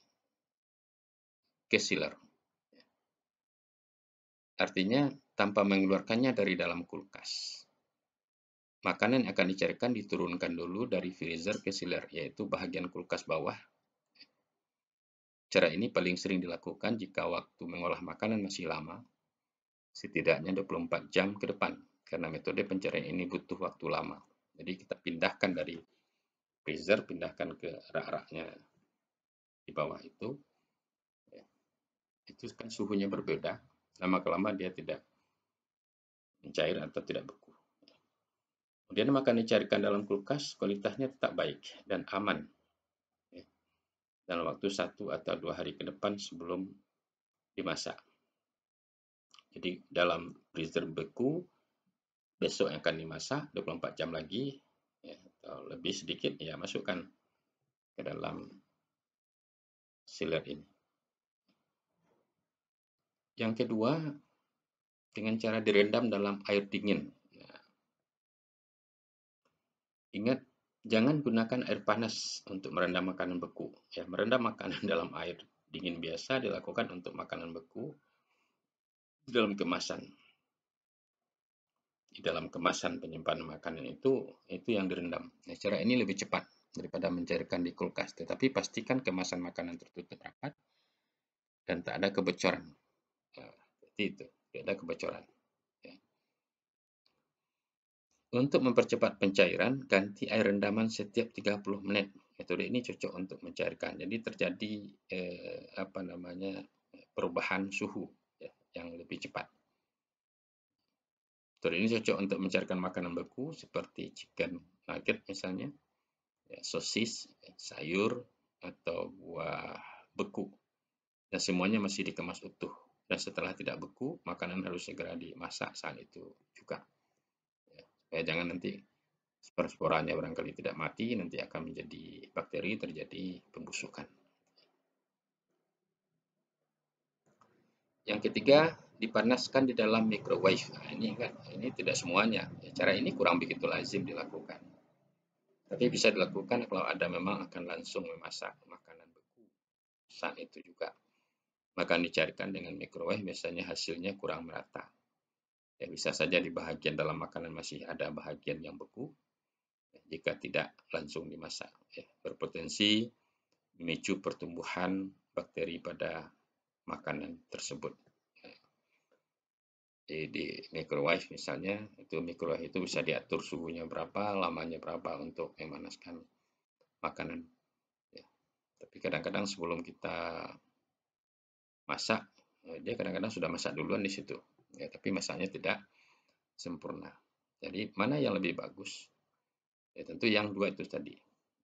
ke sealer. Artinya, tanpa mengeluarkannya dari dalam kulkas. Makanan yang akan dicairkan diturunkan dulu dari freezer ke sealer, yaitu bahagian kulkas bawah. Cara ini paling sering dilakukan jika waktu mengolah makanan masih lama, setidaknya 24 jam ke depan karena metode pencarian ini butuh waktu lama. Jadi kita pindahkan dari freezer, pindahkan ke arah-arahnya di bawah itu. Ya. Itu kan suhunya berbeda, lama-kelama dia tidak mencair atau tidak beku. Kemudian makan dicarikan dalam kulkas, kualitasnya tetap baik dan aman. Ya. Dalam waktu satu atau dua hari ke depan sebelum dimasak. Jadi dalam freezer beku besok yang akan dimasak 24 jam lagi ya, atau lebih sedikit ya masukkan ke dalam sealer ini. Yang kedua dengan cara direndam dalam air dingin. Ya. ingat jangan gunakan air panas untuk merendam makanan beku. Ya, merendam makanan dalam air dingin biasa dilakukan untuk makanan beku di dalam kemasan. Di dalam kemasan penyimpanan makanan itu itu yang direndam. Nah, cara ini lebih cepat daripada mencairkan di kulkas, tetapi pastikan kemasan makanan tertutup rapat dan tak ada kebocoran. nah, itu, tidak ada kebocoran. Ya. Untuk mempercepat pencairan, ganti air rendaman setiap 30 menit. Metode ini cocok untuk mencairkan. Jadi terjadi eh, apa namanya perubahan suhu yang lebih cepat. Telur ini cocok untuk mencarikan makanan beku seperti chicken nugget misalnya, ya, sosis, sayur, atau buah beku. Dan semuanya masih dikemas utuh. Dan setelah tidak beku, makanan harus segera dimasak saat itu juga. Ya, supaya jangan nanti spora-sporanya barangkali tidak mati, nanti akan menjadi bakteri, terjadi pembusukan. Yang ketiga, dipanaskan di dalam microwave. Nah, ini kan ini tidak semuanya. Ya, cara ini kurang begitu lazim dilakukan. Tapi bisa dilakukan kalau ada memang akan langsung memasak makanan beku. Saat itu juga makan dicarikan dengan microwave biasanya hasilnya kurang merata. Ya, bisa saja di bagian dalam makanan masih ada bagian yang beku. Ya, jika tidak langsung dimasak, ya, berpotensi memicu pertumbuhan bakteri pada makanan tersebut. Di, di microwave misalnya, itu microwave itu bisa diatur suhunya berapa, lamanya berapa untuk memanaskan makanan. Ya. Tapi kadang-kadang sebelum kita masak, eh, dia kadang-kadang sudah masak duluan di situ. Ya, tapi masaknya tidak sempurna. Jadi mana yang lebih bagus? Ya, tentu yang dua itu tadi.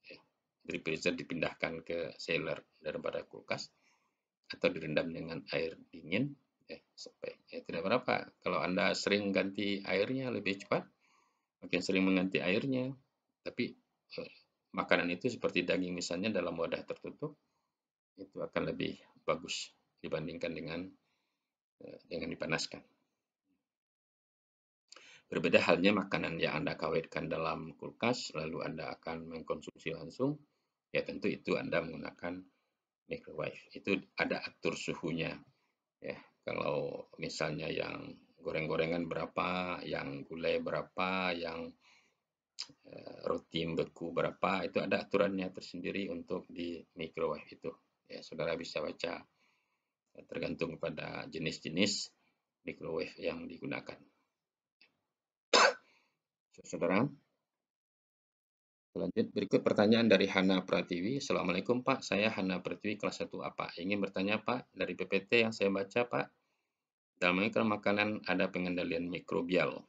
Ya. Dari freezer dipindahkan ke seller daripada kulkas atau direndam dengan air dingin eh, sampai eh, tidak berapa. Kalau Anda sering ganti airnya lebih cepat, makin sering mengganti airnya, tapi eh, makanan itu seperti daging misalnya dalam wadah tertutup, itu akan lebih bagus dibandingkan dengan eh, dengan dipanaskan. Berbeda halnya makanan yang Anda kawetkan dalam kulkas, lalu Anda akan mengkonsumsi langsung, ya tentu itu Anda menggunakan microwave. Itu ada atur suhunya. Ya, kalau misalnya yang goreng-gorengan berapa, yang gulai berapa, yang eh, rutin beku berapa, itu ada aturannya tersendiri untuk di microwave itu. Ya, saudara bisa baca eh, tergantung pada jenis-jenis microwave yang digunakan. So, saudara, Lanjut, berikut pertanyaan dari Hana Pratiwi. Assalamualaikum Pak, saya Hana Pratiwi kelas 1 apa? Ingin bertanya Pak, dari PPT yang saya baca Pak, dalam mikro makanan ada pengendalian mikrobial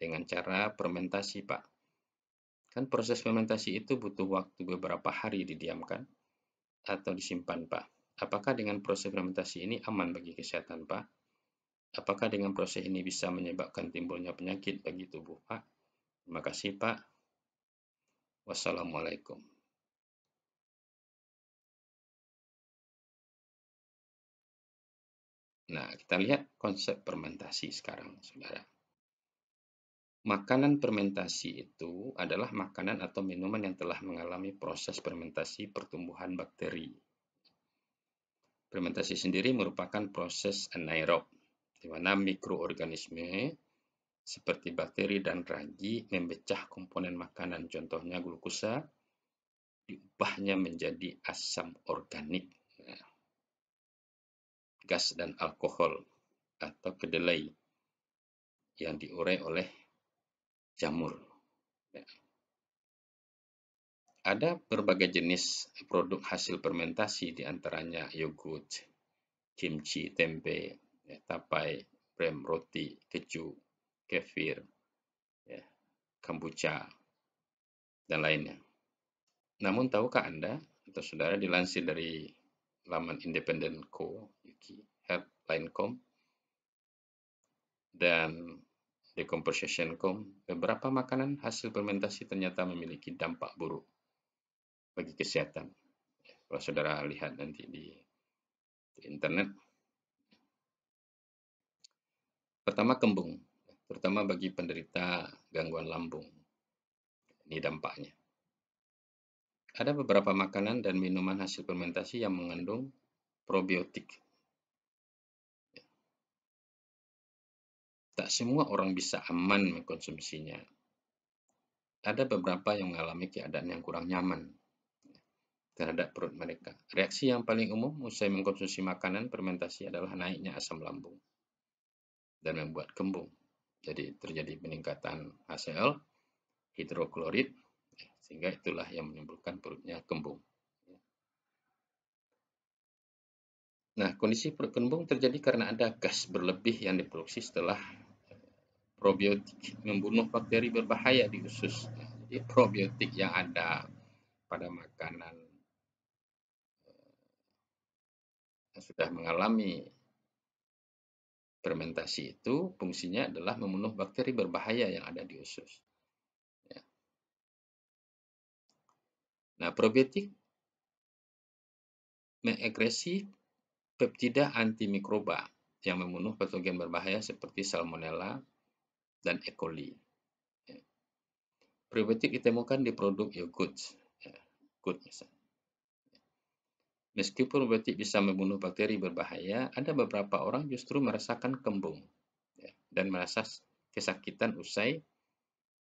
dengan cara fermentasi Pak. Kan proses fermentasi itu butuh waktu beberapa hari didiamkan atau disimpan Pak. Apakah dengan proses fermentasi ini aman bagi kesehatan Pak? Apakah dengan proses ini bisa menyebabkan timbulnya penyakit bagi tubuh Pak? Terima kasih Pak. Wassalamualaikum. Nah, kita lihat konsep fermentasi sekarang, saudara. Makanan fermentasi itu adalah makanan atau minuman yang telah mengalami proses fermentasi pertumbuhan bakteri. Fermentasi sendiri merupakan proses anaerob, di mana mikroorganisme seperti bakteri dan ragi memecah komponen makanan, contohnya glukosa, diubahnya menjadi asam organik, ya. gas dan alkohol, atau kedelai yang diurai oleh jamur. Ya. Ada berbagai jenis produk hasil fermentasi, diantaranya yogurt, kimchi, tempe, ya, tapai, prem roti, keju, kefir, ya, kombucha, dan lainnya. Namun tahukah Anda atau saudara dilansir dari laman Independent Co, Yuki, Headline.com dan Decomposition.com, beberapa makanan hasil fermentasi ternyata memiliki dampak buruk bagi kesehatan. Ya, kalau saudara lihat nanti di, di internet. Pertama, kembung terutama bagi penderita gangguan lambung. Ini dampaknya. Ada beberapa makanan dan minuman hasil fermentasi yang mengandung probiotik. Tak semua orang bisa aman mengkonsumsinya. Ada beberapa yang mengalami keadaan yang kurang nyaman terhadap perut mereka. Reaksi yang paling umum usai mengkonsumsi makanan fermentasi adalah naiknya asam lambung dan membuat kembung. Jadi terjadi peningkatan HCl, hidroklorid, sehingga itulah yang menimbulkan perutnya kembung. Nah, kondisi perut kembung terjadi karena ada gas berlebih yang diproduksi setelah eh, probiotik membunuh bakteri berbahaya di usus. Jadi probiotik yang ada pada makanan eh, yang sudah mengalami Fermentasi itu fungsinya adalah membunuh bakteri berbahaya yang ada di usus. Ya. Nah, probiotik mengekresi peptida antimikroba yang membunuh patogen berbahaya seperti salmonella dan E. coli. Ya. Probiotik ditemukan di produk yogurt, ya, yogurt misalnya. Meskipun probiotik bisa membunuh bakteri berbahaya, ada beberapa orang justru merasakan kembung ya, dan merasa kesakitan usai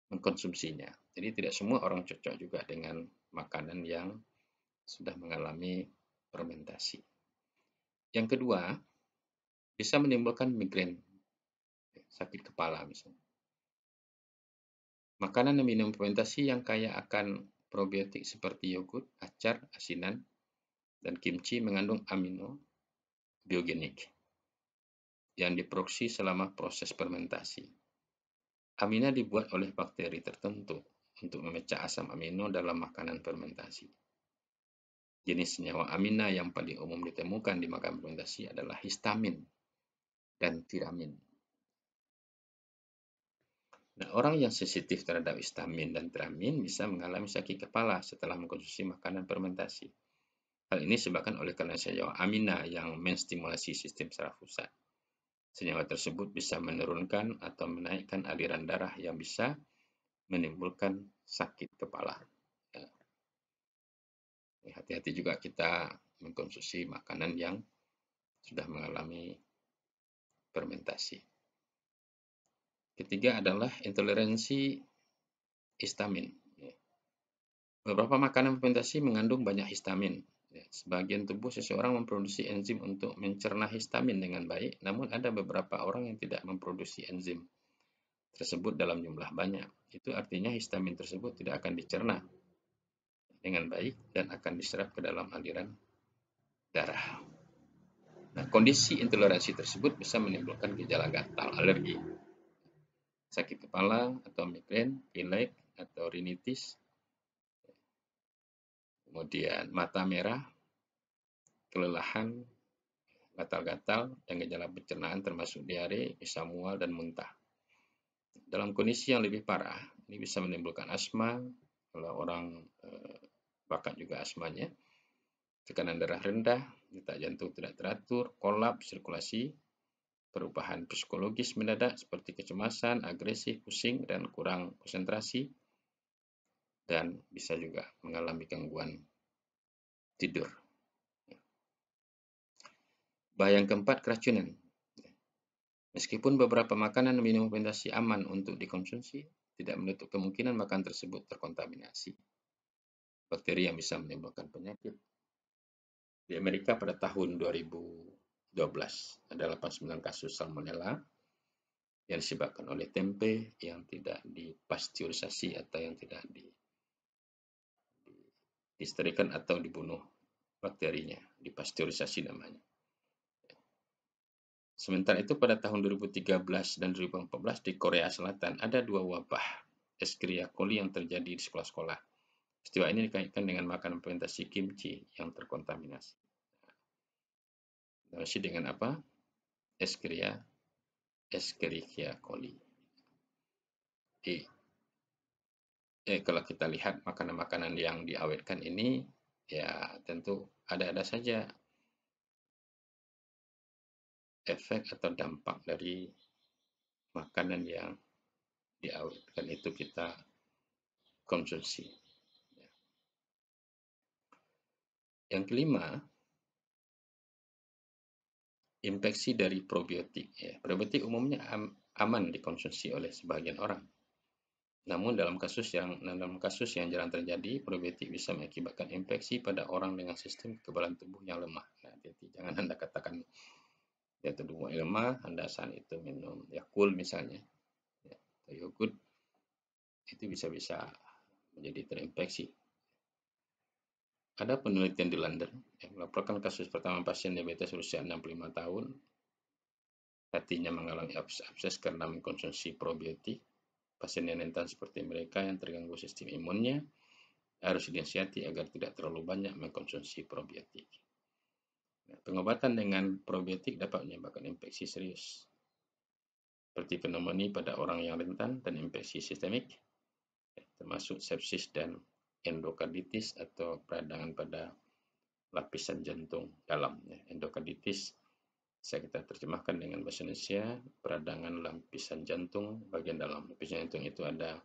mengkonsumsinya. Jadi tidak semua orang cocok juga dengan makanan yang sudah mengalami fermentasi. Yang kedua, bisa menimbulkan migrain, ya, sakit kepala misalnya. Makanan yang minum fermentasi yang kaya akan probiotik seperti yogurt, acar, asinan, dan kimchi mengandung amino biogenik yang diproduksi selama proses fermentasi. Amina dibuat oleh bakteri tertentu untuk memecah asam amino dalam makanan fermentasi. Jenis senyawa amina yang paling umum ditemukan di makanan fermentasi adalah histamin dan tiramin. Nah, orang yang sensitif terhadap histamin dan tiramin bisa mengalami sakit kepala setelah mengkonsumsi makanan fermentasi. Hal ini disebabkan oleh karena senyawa amina yang menstimulasi sistem saraf pusat. Senyawa tersebut bisa menurunkan atau menaikkan aliran darah yang bisa menimbulkan sakit kepala. Ya. Ya, hati-hati juga kita mengkonsumsi makanan yang sudah mengalami fermentasi. Ketiga adalah intoleransi histamin. Ya. Beberapa makanan fermentasi mengandung banyak histamin, Sebagian tubuh seseorang memproduksi enzim untuk mencerna histamin dengan baik, namun ada beberapa orang yang tidak memproduksi enzim tersebut dalam jumlah banyak. Itu artinya histamin tersebut tidak akan dicerna dengan baik dan akan diserap ke dalam aliran darah. Nah, kondisi intoleransi tersebut bisa menimbulkan gejala gatal alergi, sakit kepala atau migrain, pilek atau rinitis, kemudian mata merah, kelelahan, gatal-gatal, dan gejala pencernaan termasuk diare, bisa mual, dan muntah. Dalam kondisi yang lebih parah, ini bisa menimbulkan asma, kalau orang eh, bakat juga asmanya, tekanan darah rendah, detak jantung tidak teratur, kolap sirkulasi, perubahan psikologis mendadak seperti kecemasan, agresif, pusing, dan kurang konsentrasi, dan bisa juga mengalami gangguan tidur. Bahaya keempat, keracunan. Meskipun beberapa makanan dan minuman fermentasi aman untuk dikonsumsi, tidak menutup kemungkinan makanan tersebut terkontaminasi. Bakteri yang bisa menimbulkan penyakit. Di Amerika pada tahun 2012 ada 89 kasus salmonella yang disebabkan oleh tempe yang tidak dipasteurisasi atau yang tidak di disterikan atau dibunuh bakterinya, dipasteurisasi namanya. Sementara itu pada tahun 2013 dan 2014 di Korea Selatan ada dua wabah Escherichia coli yang terjadi di sekolah-sekolah. Peristiwa ini dikaitkan dengan makanan fermentasi kimchi yang terkontaminasi. Masih dengan apa? Escherichia Escherichia coli. Di eh, kalau kita lihat makanan-makanan yang diawetkan ini ya tentu ada-ada saja efek atau dampak dari makanan yang diawetkan itu kita konsumsi. Yang kelima, infeksi dari probiotik. Ya, probiotik umumnya aman dikonsumsi oleh sebagian orang. Namun dalam kasus yang dalam kasus yang jarang terjadi, probiotik bisa mengakibatkan infeksi pada orang dengan sistem kekebalan tubuh yang lemah. Nah, jadi jangan Anda katakan ya tubuh lemah, Anda saat itu minum Yakul misalnya, ya, atau yogurt, itu bisa-bisa menjadi terinfeksi. Ada penelitian di London yang melaporkan kasus pertama pasien diabetes usia 65 tahun, hatinya mengalami abses karena mengkonsumsi probiotik Pasien yang rentan seperti mereka yang terganggu sistem imunnya harus dinasihati agar tidak terlalu banyak mengkonsumsi probiotik. Nah, pengobatan dengan probiotik dapat menyebabkan infeksi serius, seperti pneumonia pada orang yang rentan dan infeksi sistemik, ya, termasuk sepsis dan endokarditis atau peradangan pada lapisan jantung dalam. Ya, endokarditis bisa kita terjemahkan dengan bahasa Indonesia peradangan lapisan jantung bagian dalam lapisan jantung itu ada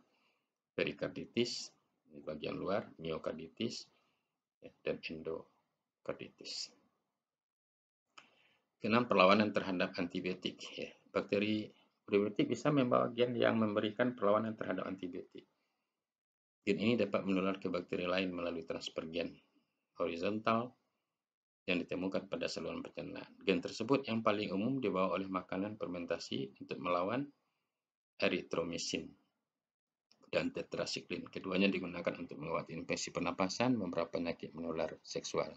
perikarditis di bagian luar miokarditis ya, dan endokarditis keenam perlawanan terhadap antibiotik ya. bakteri probiotik bisa membawa gen yang memberikan perlawanan terhadap antibiotik gen ini dapat menular ke bakteri lain melalui transfer gen horizontal yang ditemukan pada saluran pencernaan. Gen tersebut yang paling umum dibawa oleh makanan fermentasi untuk melawan eritromisin dan tetrasiklin. Keduanya digunakan untuk mengobati infeksi pernapasan, beberapa penyakit menular seksual.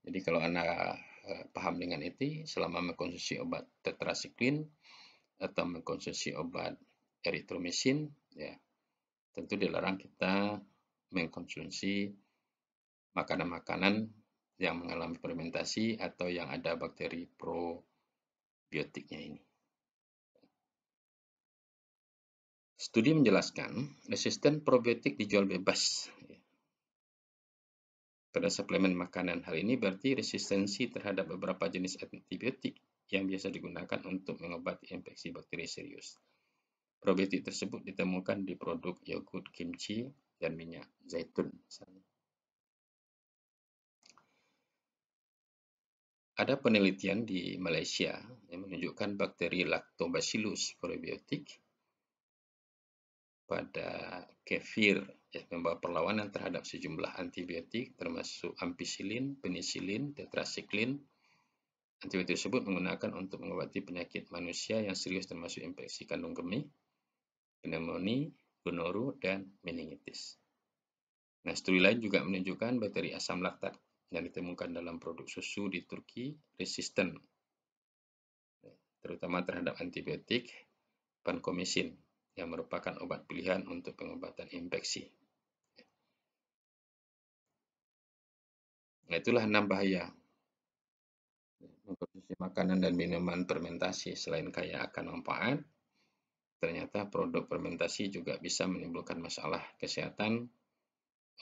Jadi kalau anak eh, paham dengan itu, selama mengkonsumsi obat tetrasiklin atau mengkonsumsi obat eritromisin, ya tentu dilarang kita mengkonsumsi makanan-makanan yang mengalami fermentasi atau yang ada bakteri probiotiknya ini. Studi menjelaskan resisten probiotik dijual bebas. Ya. Pada suplemen makanan hal ini berarti resistensi terhadap beberapa jenis antibiotik yang biasa digunakan untuk mengobati infeksi bakteri serius. Probiotik tersebut ditemukan di produk yogurt, kimchi, dan minyak zaitun. Misalnya. Ada penelitian di Malaysia yang menunjukkan bakteri Lactobacillus probiotik pada kefir yang membawa perlawanan terhadap sejumlah antibiotik termasuk ampicillin, penicillin, tetrasiklin. Antibiotik tersebut menggunakan untuk mengobati penyakit manusia yang serius termasuk infeksi kandung kemih, pneumonia, gonoru, dan meningitis. Nah, studi lain juga menunjukkan bakteri asam laktat yang ditemukan dalam produk susu di Turki resisten, terutama terhadap antibiotik pankomisin yang merupakan obat pilihan untuk pengobatan infeksi. Nah, itulah enam bahaya mengkonsumsi makanan dan minuman fermentasi selain kaya akan manfaat, ternyata produk fermentasi juga bisa menimbulkan masalah kesehatan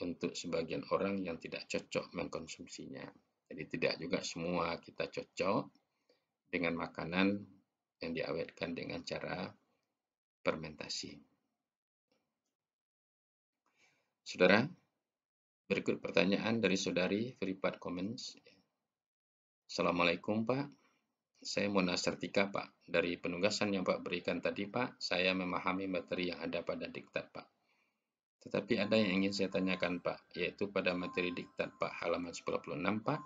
untuk sebagian orang yang tidak cocok mengkonsumsinya. Jadi tidak juga semua kita cocok dengan makanan yang diawetkan dengan cara fermentasi. Saudara, berikut pertanyaan dari saudari Fripat Comments. Assalamualaikum Pak, saya Mona Sertika Pak. Dari penugasan yang Pak berikan tadi Pak, saya memahami materi yang ada pada diktat Pak. Tetapi ada yang ingin saya tanyakan Pak, yaitu pada materi diktat Pak halaman 96 Pak,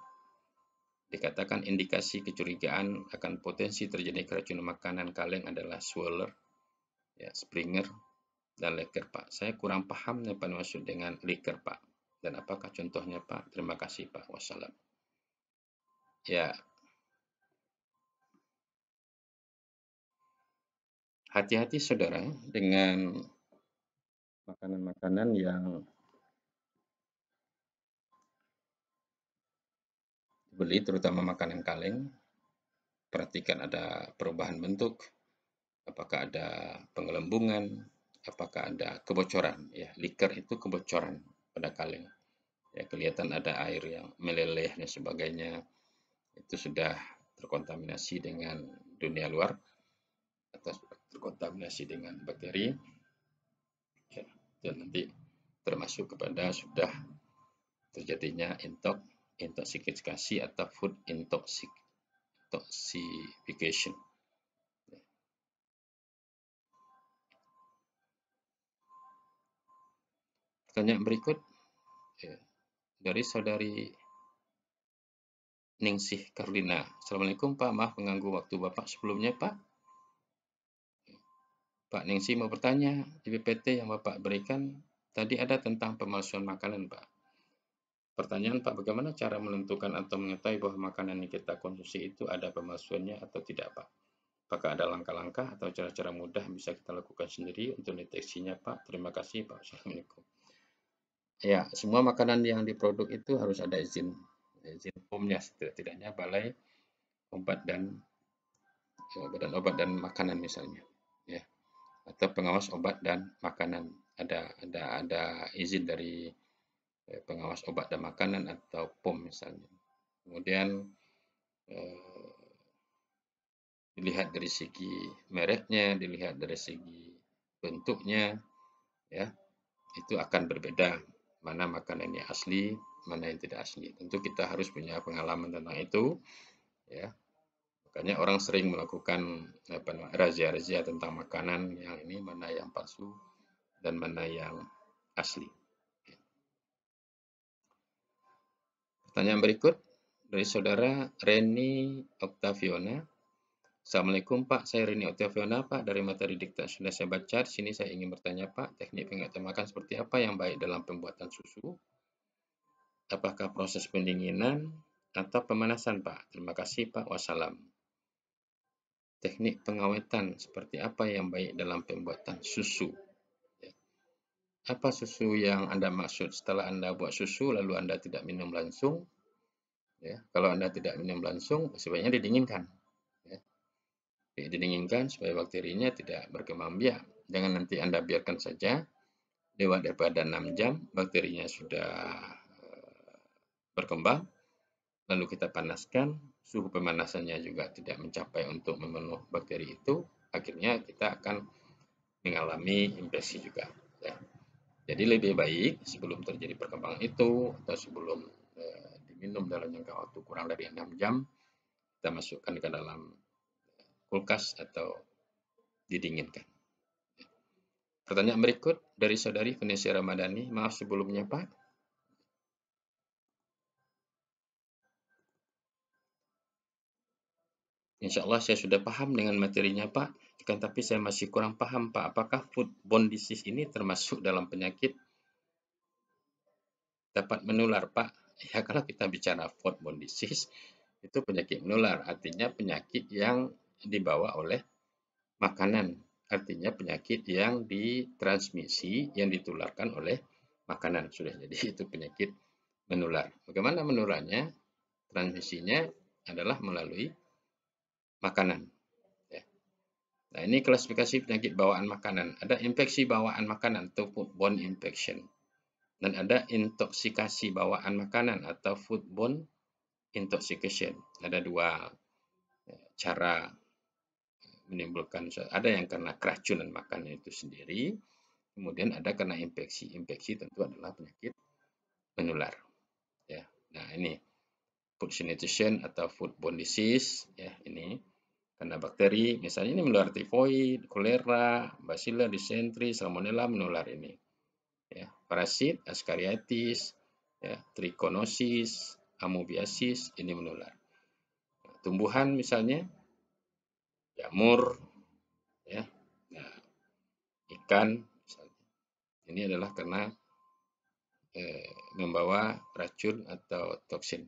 dikatakan indikasi kecurigaan akan potensi terjadi keracunan makanan kaleng adalah Sweller, ya, Springer, dan leker, Pak. Saya kurang paham Pak maksud dengan leker, Pak, dan apakah contohnya Pak? Terima kasih Pak, wassalam. Ya, hati-hati saudara dengan makanan-makanan yang beli terutama makanan kaleng perhatikan ada perubahan bentuk apakah ada penggelembungan apakah ada kebocoran ya liker itu kebocoran pada kaleng ya kelihatan ada air yang meleleh dan sebagainya itu sudah terkontaminasi dengan dunia luar atau terkontaminasi dengan bakteri dan nanti termasuk kepada sudah terjadinya intok intoxikasi atau food intoxic intoxication. Pertanyaan berikut ya, dari saudari Ningsih Karlina. Assalamualaikum Pak, maaf mengganggu waktu Bapak. Sebelumnya Pak, Pak Ningsi mau bertanya, di PPT yang Bapak berikan tadi ada tentang pemalsuan makanan, Pak. Pertanyaan Pak, bagaimana cara menentukan atau mengetahui bahwa makanan yang kita konsumsi itu ada pemalsuannya atau tidak, Pak? Apakah ada langkah-langkah atau cara-cara mudah yang bisa kita lakukan sendiri untuk deteksinya, Pak? Terima kasih, Pak. Assalamualaikum. Ya, semua makanan yang diproduk itu harus ada izin izin umumnya setidaknya balai obat dan eh, badan obat dan makanan misalnya atau pengawas obat dan makanan. Ada ada ada izin dari eh, pengawas obat dan makanan atau POM misalnya. Kemudian eh, dilihat dari segi mereknya, dilihat dari segi bentuknya, ya itu akan berbeda mana makanannya asli, mana yang tidak asli. Tentu kita harus punya pengalaman tentang itu, ya Makanya orang sering melakukan razia-razia tentang makanan yang ini mana yang palsu dan mana yang asli. Pertanyaan berikut dari saudara Reni Octaviona. Assalamualaikum Pak, saya Reni Octaviona Pak dari materi dikta sudah saya baca. Di sini saya ingin bertanya Pak, teknik pengangkatan makan seperti apa yang baik dalam pembuatan susu? Apakah proses pendinginan atau pemanasan Pak? Terima kasih Pak. Wassalam teknik pengawetan seperti apa yang baik dalam pembuatan susu. Ya. Apa susu yang Anda maksud? Setelah Anda buat susu, lalu Anda tidak minum langsung. Ya, kalau Anda tidak minum langsung, sebaiknya didinginkan. Ya. Didinginkan supaya bakterinya tidak berkembang biak. Jangan nanti Anda biarkan saja. Lewat daripada 6 jam, bakterinya sudah eh, berkembang lalu kita panaskan, suhu pemanasannya juga tidak mencapai untuk memenuhi bakteri itu, akhirnya kita akan mengalami infeksi juga. Ya. Jadi lebih baik sebelum terjadi perkembangan itu atau sebelum e, diminum dalam jangka waktu kurang dari 6 jam, kita masukkan ke dalam eh, kulkas atau didinginkan. Pertanyaan berikut dari saudari Vanessa Ramadhani. Maaf sebelumnya Pak, Insya Allah saya sudah paham dengan materinya Pak, kan tapi saya masih kurang paham Pak, apakah foodborne disease ini termasuk dalam penyakit dapat menular Pak? Ya kalau kita bicara foodborne disease, itu penyakit menular, artinya penyakit yang dibawa oleh makanan, artinya penyakit yang ditransmisi, yang ditularkan oleh makanan. Sudah jadi itu penyakit menular. Bagaimana menularnya? Transmisinya adalah melalui makanan. Ya. Nah, ini klasifikasi penyakit bawaan makanan. Ada infeksi bawaan makanan atau foodborne infection. Dan ada intoksikasi bawaan makanan atau foodborne intoxication. Ada dua ya, cara menimbulkan ada yang karena keracunan makanan itu sendiri, kemudian ada karena infeksi. Infeksi tentu adalah penyakit menular. Ya. Nah, ini food sanitation atau foodborne disease ya ini karena bakteri, misalnya ini menular tifoid, kolera, basila, disentri, salmonella menular ini. Ya, parasit, askariatis, ya, trichonosis, amobiasis ini menular. tumbuhan misalnya jamur, ya, nah, ikan misalnya. Ini adalah karena eh, membawa racun atau toksin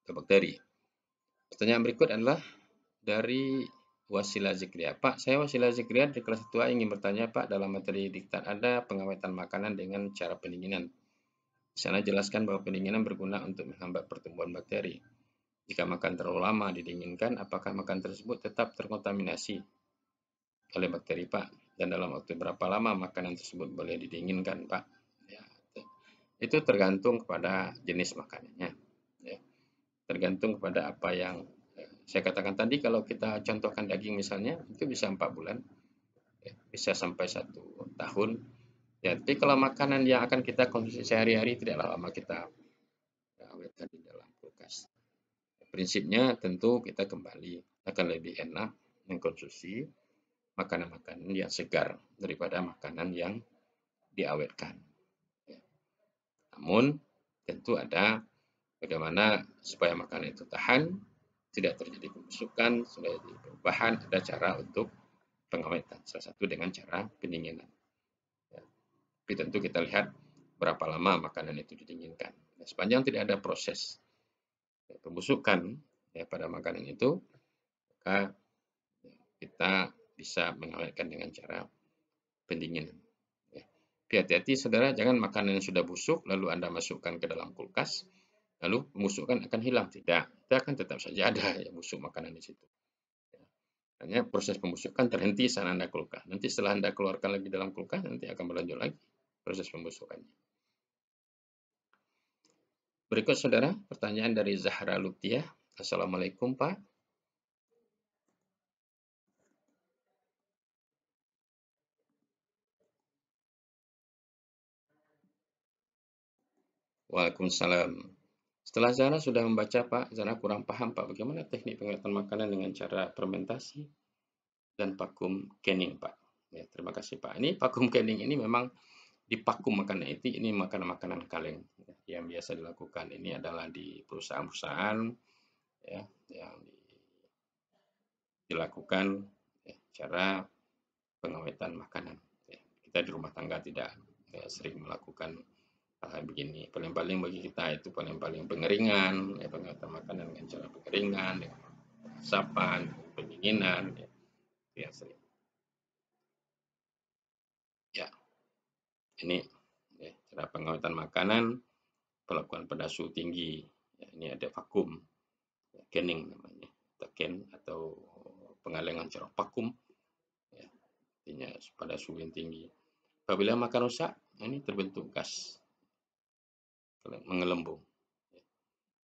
atau bakteri. Pertanyaan berikut adalah dari Wasila Zikria. Pak, saya Wasila Zikria di kelas 2 ingin bertanya Pak, dalam materi diktat ada pengawetan makanan dengan cara pendinginan. Di sana jelaskan bahwa pendinginan berguna untuk menghambat pertumbuhan bakteri. Jika makan terlalu lama didinginkan, apakah makan tersebut tetap terkontaminasi oleh bakteri Pak? Dan dalam waktu berapa lama makanan tersebut boleh didinginkan Pak? Ya, itu tergantung kepada jenis makanannya tergantung kepada apa yang eh, saya katakan tadi kalau kita contohkan daging misalnya itu bisa empat bulan ya, bisa sampai satu tahun ya tapi kalau makanan yang akan kita konsumsi sehari-hari tidaklah lama kita awetkan ya, di dalam kulkas prinsipnya tentu kita kembali akan lebih enak mengkonsumsi makanan-makanan yang segar daripada makanan yang diawetkan ya. namun tentu ada Bagaimana supaya makanan itu tahan, tidak terjadi pembusukan, supaya terjadi perubahan, ada cara untuk pengawetan. Salah satu dengan cara pendinginan. Ya. Tapi tentu kita lihat berapa lama makanan itu didinginkan. Nah, sepanjang tidak ada proses ya, pembusukan ya, pada makanan itu, maka ya, kita bisa mengawetkan dengan cara pendinginan. Ya. Hati-hati saudara, jangan makanan yang sudah busuk lalu Anda masukkan ke dalam kulkas lalu musuh kan akan hilang tidak kita akan tetap saja ada ya, musuh makanan di situ ya. hanya proses pembusukan terhenti saat Anda keluarkan. Nanti setelah Anda keluarkan lagi dalam kulkas, nanti akan berlanjut lagi proses pembusukannya. Berikut saudara, pertanyaan dari Zahra Lutia Assalamualaikum Pak. Waalaikumsalam. Setelah Zara sudah membaca, Pak, Zara kurang paham, Pak, bagaimana teknik pengelolaan makanan dengan cara fermentasi dan pakum canning, Pak. Ya, terima kasih, Pak. Ini pakum canning ini memang dipakum makanan itu, ini makanan-makanan kaleng ya, yang biasa dilakukan. Ini adalah di perusahaan-perusahaan ya, yang dilakukan ya, cara pengawetan makanan. Ya, kita di rumah tangga tidak ya, sering melakukan begini paling-paling bagi kita itu paling-paling pengeringan ya makanan dengan cara pengeringan dengan sapan pendinginan ya. itu yang sering ya ini ya, cara pengawetan makanan perlakuan pada suhu tinggi ya, ini ada vakum ya, canning namanya teken atau pengalengan cara vakum ya, artinya pada suhu yang tinggi apabila makan rusak ini terbentuk gas mengelembung. Ya.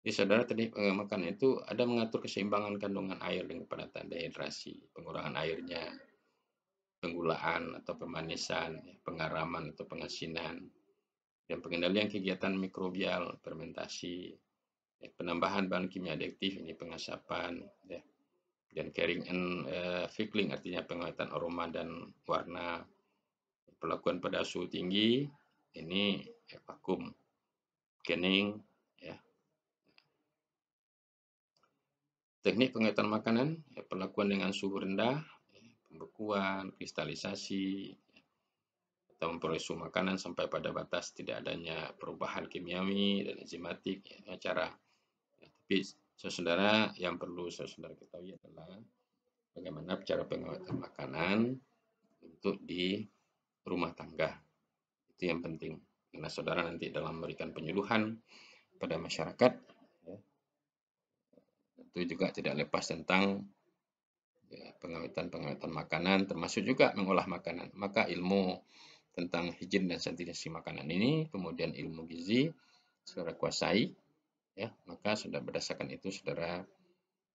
Jadi saudara tadi makan itu ada mengatur keseimbangan kandungan air dengan penataan dehidrasi, pengurangan airnya, penggulaan atau pemanisan, ya, pengaraman atau pengasinan, dan pengendalian kegiatan mikrobial, fermentasi, ya, penambahan bahan kimia adiktif ini pengasapan, ya, dan caring and uh, eh, fickling artinya penguatan aroma dan warna, perlakuan pada suhu tinggi ini ya, vakum scanning ya. Teknik pengetan makanan, ya, perlakuan dengan suhu rendah, ya, pembekuan, kristalisasi, ya, atau memperoleh suhu makanan sampai pada batas tidak adanya perubahan kimiawi dan enzimatik, ya, cara. Ya, tapi saudara, yang perlu saudara ketahui adalah bagaimana cara pengawetan makanan untuk di rumah tangga. Itu yang penting. Karena saudara nanti dalam memberikan penyuluhan pada masyarakat, ya, itu juga tidak lepas tentang ya, pengawetan-pengawetan makanan, termasuk juga mengolah makanan. Maka ilmu tentang hijin dan sanitasi makanan ini, kemudian ilmu gizi, saudara kuasai, ya, maka sudah berdasarkan itu saudara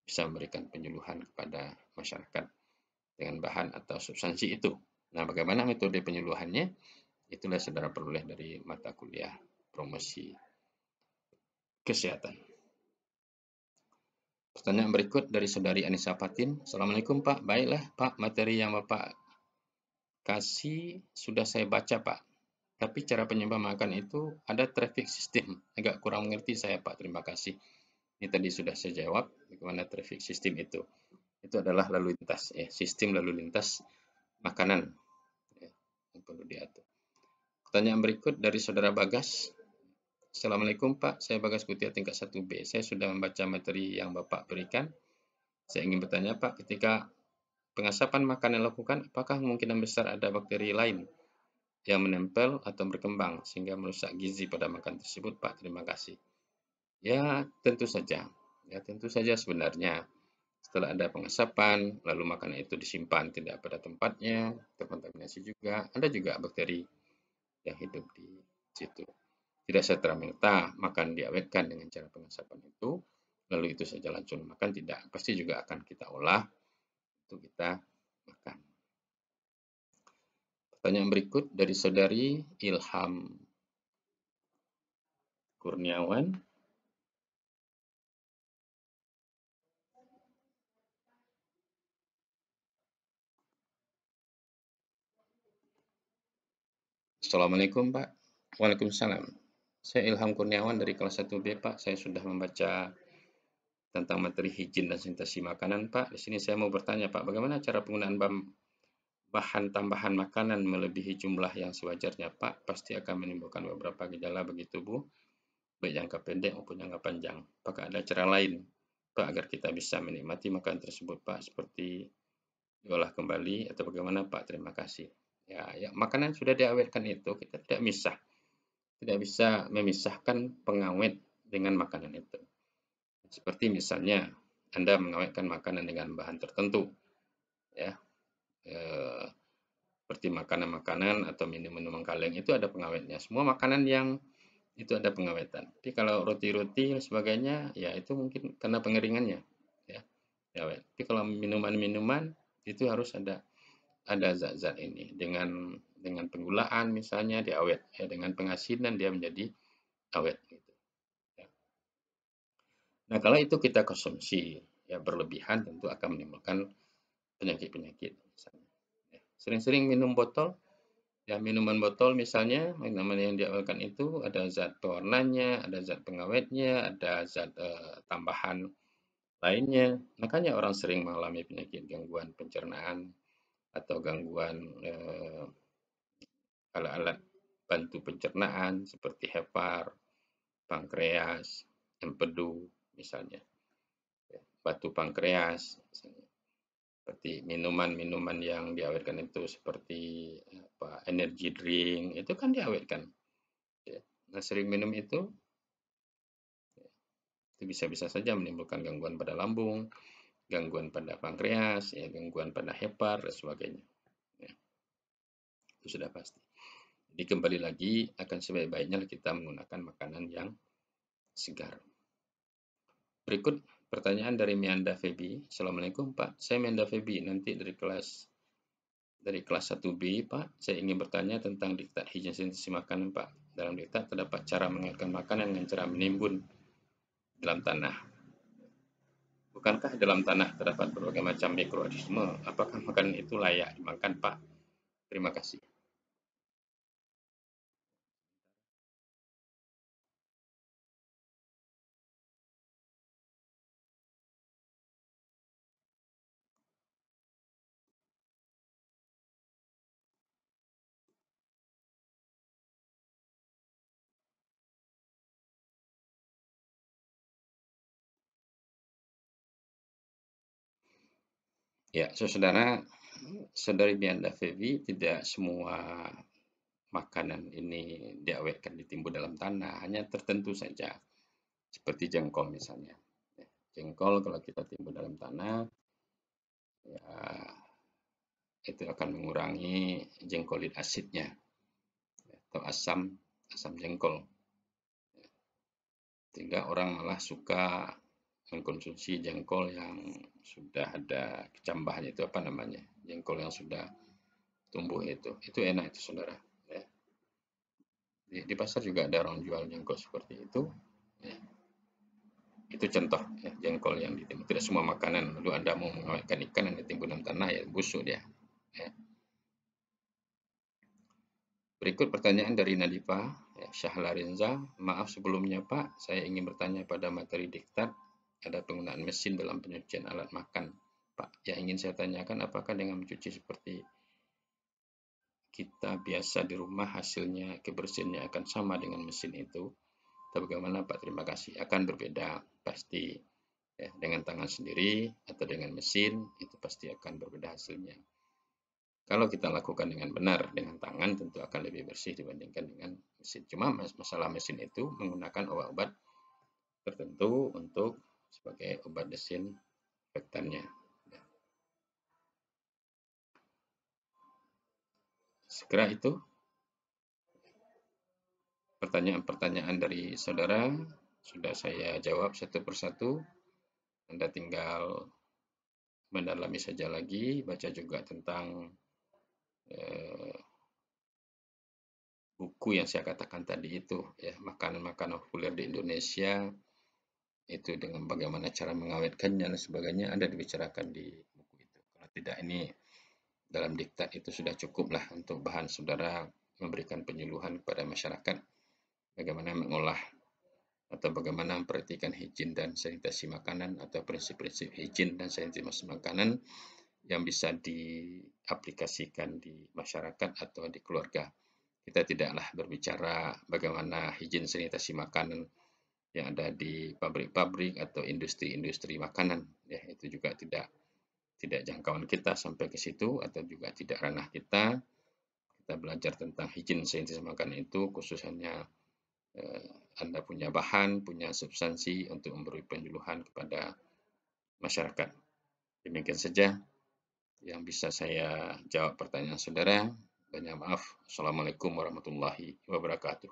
bisa memberikan penyuluhan kepada masyarakat dengan bahan atau substansi itu. Nah, bagaimana metode penyuluhannya? Itulah saudara peroleh dari mata kuliah promosi kesehatan. Pertanyaan berikut dari saudari Anissa Fatin. Assalamualaikum Pak. Baiklah Pak, materi yang Bapak kasih sudah saya baca Pak. Tapi cara penyembah itu ada traffic system. Agak kurang mengerti saya Pak. Terima kasih. Ini tadi sudah saya jawab bagaimana traffic system itu. Itu adalah lalu lintas. Ya, sistem lalu lintas makanan ya, yang perlu diatur. Pertanyaan berikut dari Saudara Bagas. Assalamualaikum Pak, saya Bagas Kutia tingkat 1B. Saya sudah membaca materi yang Bapak berikan. Saya ingin bertanya Pak, ketika pengasapan makanan lakukan, apakah kemungkinan besar ada bakteri lain yang menempel atau berkembang sehingga merusak gizi pada makan tersebut Pak? Terima kasih. Ya, tentu saja. Ya, tentu saja sebenarnya. Setelah ada pengasapan, lalu makanan itu disimpan tidak pada tempatnya, terkontaminasi juga, ada juga bakteri yang hidup di situ. Tidak serta minta makan diawetkan dengan cara pengasapan itu, lalu itu saja langsung makan, tidak. Pasti juga akan kita olah, itu kita makan. Pertanyaan berikut dari saudari Ilham Kurniawan. Assalamualaikum Pak. Waalaikumsalam. Saya Ilham Kurniawan dari kelas 1B Pak. Saya sudah membaca tentang materi hijin dan sintesi makanan Pak. Di sini saya mau bertanya Pak, bagaimana cara penggunaan bahan tambahan makanan melebihi jumlah yang sewajarnya Pak? Pasti akan menimbulkan beberapa gejala bagi tubuh, baik jangka pendek maupun jangka panjang. Apakah ada cara lain Pak agar kita bisa menikmati makanan tersebut Pak? Seperti diolah kembali atau bagaimana Pak? Terima kasih ya, ya makanan sudah diawetkan itu kita tidak bisa tidak bisa memisahkan pengawet dengan makanan itu seperti misalnya anda mengawetkan makanan dengan bahan tertentu ya e, seperti makanan-makanan atau minum-minuman kaleng itu ada pengawetnya semua makanan yang itu ada pengawetan tapi kalau roti-roti dan sebagainya ya itu mungkin karena pengeringannya ya, ya tapi kalau minuman-minuman itu harus ada ada zat-zat ini dengan dengan penggulaan misalnya dia awet ya dengan pengasinan dia menjadi awet gitu. ya. Nah kalau itu kita konsumsi ya berlebihan tentu akan menimbulkan penyakit-penyakit misalnya. Ya. Sering-sering minum botol ya minuman botol misalnya minuman yang diawetkan itu ada zat pewarnanya, ada zat pengawetnya, ada zat eh, tambahan lainnya. Makanya orang sering mengalami penyakit gangguan pencernaan atau gangguan eh, alat-alat bantu pencernaan seperti hepar, pankreas, empedu misalnya. Ya, batu pankreas misalnya. Seperti minuman-minuman yang diawetkan itu seperti apa energy drink itu kan diawetkan. Ya, nah, sering minum itu ya, itu bisa-bisa saja menimbulkan gangguan pada lambung, gangguan pada pankreas, ya, gangguan pada hepar, dan sebagainya. Ya. Itu sudah pasti. Jadi kembali lagi, akan sebaik-baiknya kita menggunakan makanan yang segar. Berikut pertanyaan dari Mianda Febi. Assalamualaikum Pak, saya Mianda Febi, nanti dari kelas dari kelas 1B, Pak, saya ingin bertanya tentang diktat hijau sintesis makanan, Pak. Dalam diktat terdapat cara mengingatkan makanan dengan cara menimbun dalam tanah. Bukankah dalam tanah terdapat berbagai macam mikroorganisme? Apakah makanan itu layak dimakan, Pak? Terima kasih. Ya, saudara, saudari bianda Febi, tidak semua makanan ini diawetkan ditimbun dalam tanah, hanya tertentu saja. Seperti jengkol misalnya. Ya, jengkol kalau kita timbun dalam tanah, ya, itu akan mengurangi jengkolin asidnya ya, atau asam asam jengkol. Ya, sehingga orang malah suka mengkonsumsi jengkol yang sudah ada kecambahnya itu apa namanya jengkol yang sudah tumbuh itu itu enak itu saudara ya. di, di pasar juga ada orang jual jengkol seperti itu ya. itu contoh ya, jengkol yang ditimbun tidak semua makanan lalu anda mau mengawetkan ikan yang ditimbun dalam tanah ya busuk dia ya. Berikut pertanyaan dari Nadipa ya. Syahla Rinza, Maaf sebelumnya Pak, saya ingin bertanya pada materi diktat ada penggunaan mesin dalam pencucian alat makan. Pak, yang ingin saya tanyakan apakah dengan mencuci seperti kita biasa di rumah hasilnya kebersihannya akan sama dengan mesin itu? Atau bagaimana Pak? Terima kasih. Akan berbeda pasti ya, dengan tangan sendiri atau dengan mesin itu pasti akan berbeda hasilnya. Kalau kita lakukan dengan benar dengan tangan tentu akan lebih bersih dibandingkan dengan mesin. Cuma masalah mesin itu menggunakan obat-obat tertentu untuk sebagai obat desinfektannya. Ya. Segera itu pertanyaan-pertanyaan dari saudara sudah saya jawab satu persatu. Anda tinggal mendalami saja lagi, baca juga tentang eh, buku yang saya katakan tadi itu, ya makanan-makanan populer di Indonesia, itu dengan bagaimana cara mengawetkannya dan sebagainya ada dibicarakan di buku itu. Kalau tidak ini dalam diktat itu sudah cukuplah untuk bahan saudara memberikan penyuluhan kepada masyarakat bagaimana mengolah atau bagaimana memperhatikan hijin dan sanitasi makanan atau prinsip-prinsip hijin dan sanitasi makanan yang bisa diaplikasikan di masyarakat atau di keluarga. Kita tidaklah berbicara bagaimana hijin sanitasi makanan yang ada di pabrik-pabrik atau industri-industri makanan ya itu juga tidak tidak jangkauan kita sampai ke situ atau juga tidak ranah kita kita belajar tentang izin saintis makanan itu khususnya eh, anda punya bahan punya substansi untuk memberi penjuluhan kepada masyarakat demikian saja yang bisa saya jawab pertanyaan saudara banyak maaf assalamualaikum warahmatullahi wabarakatuh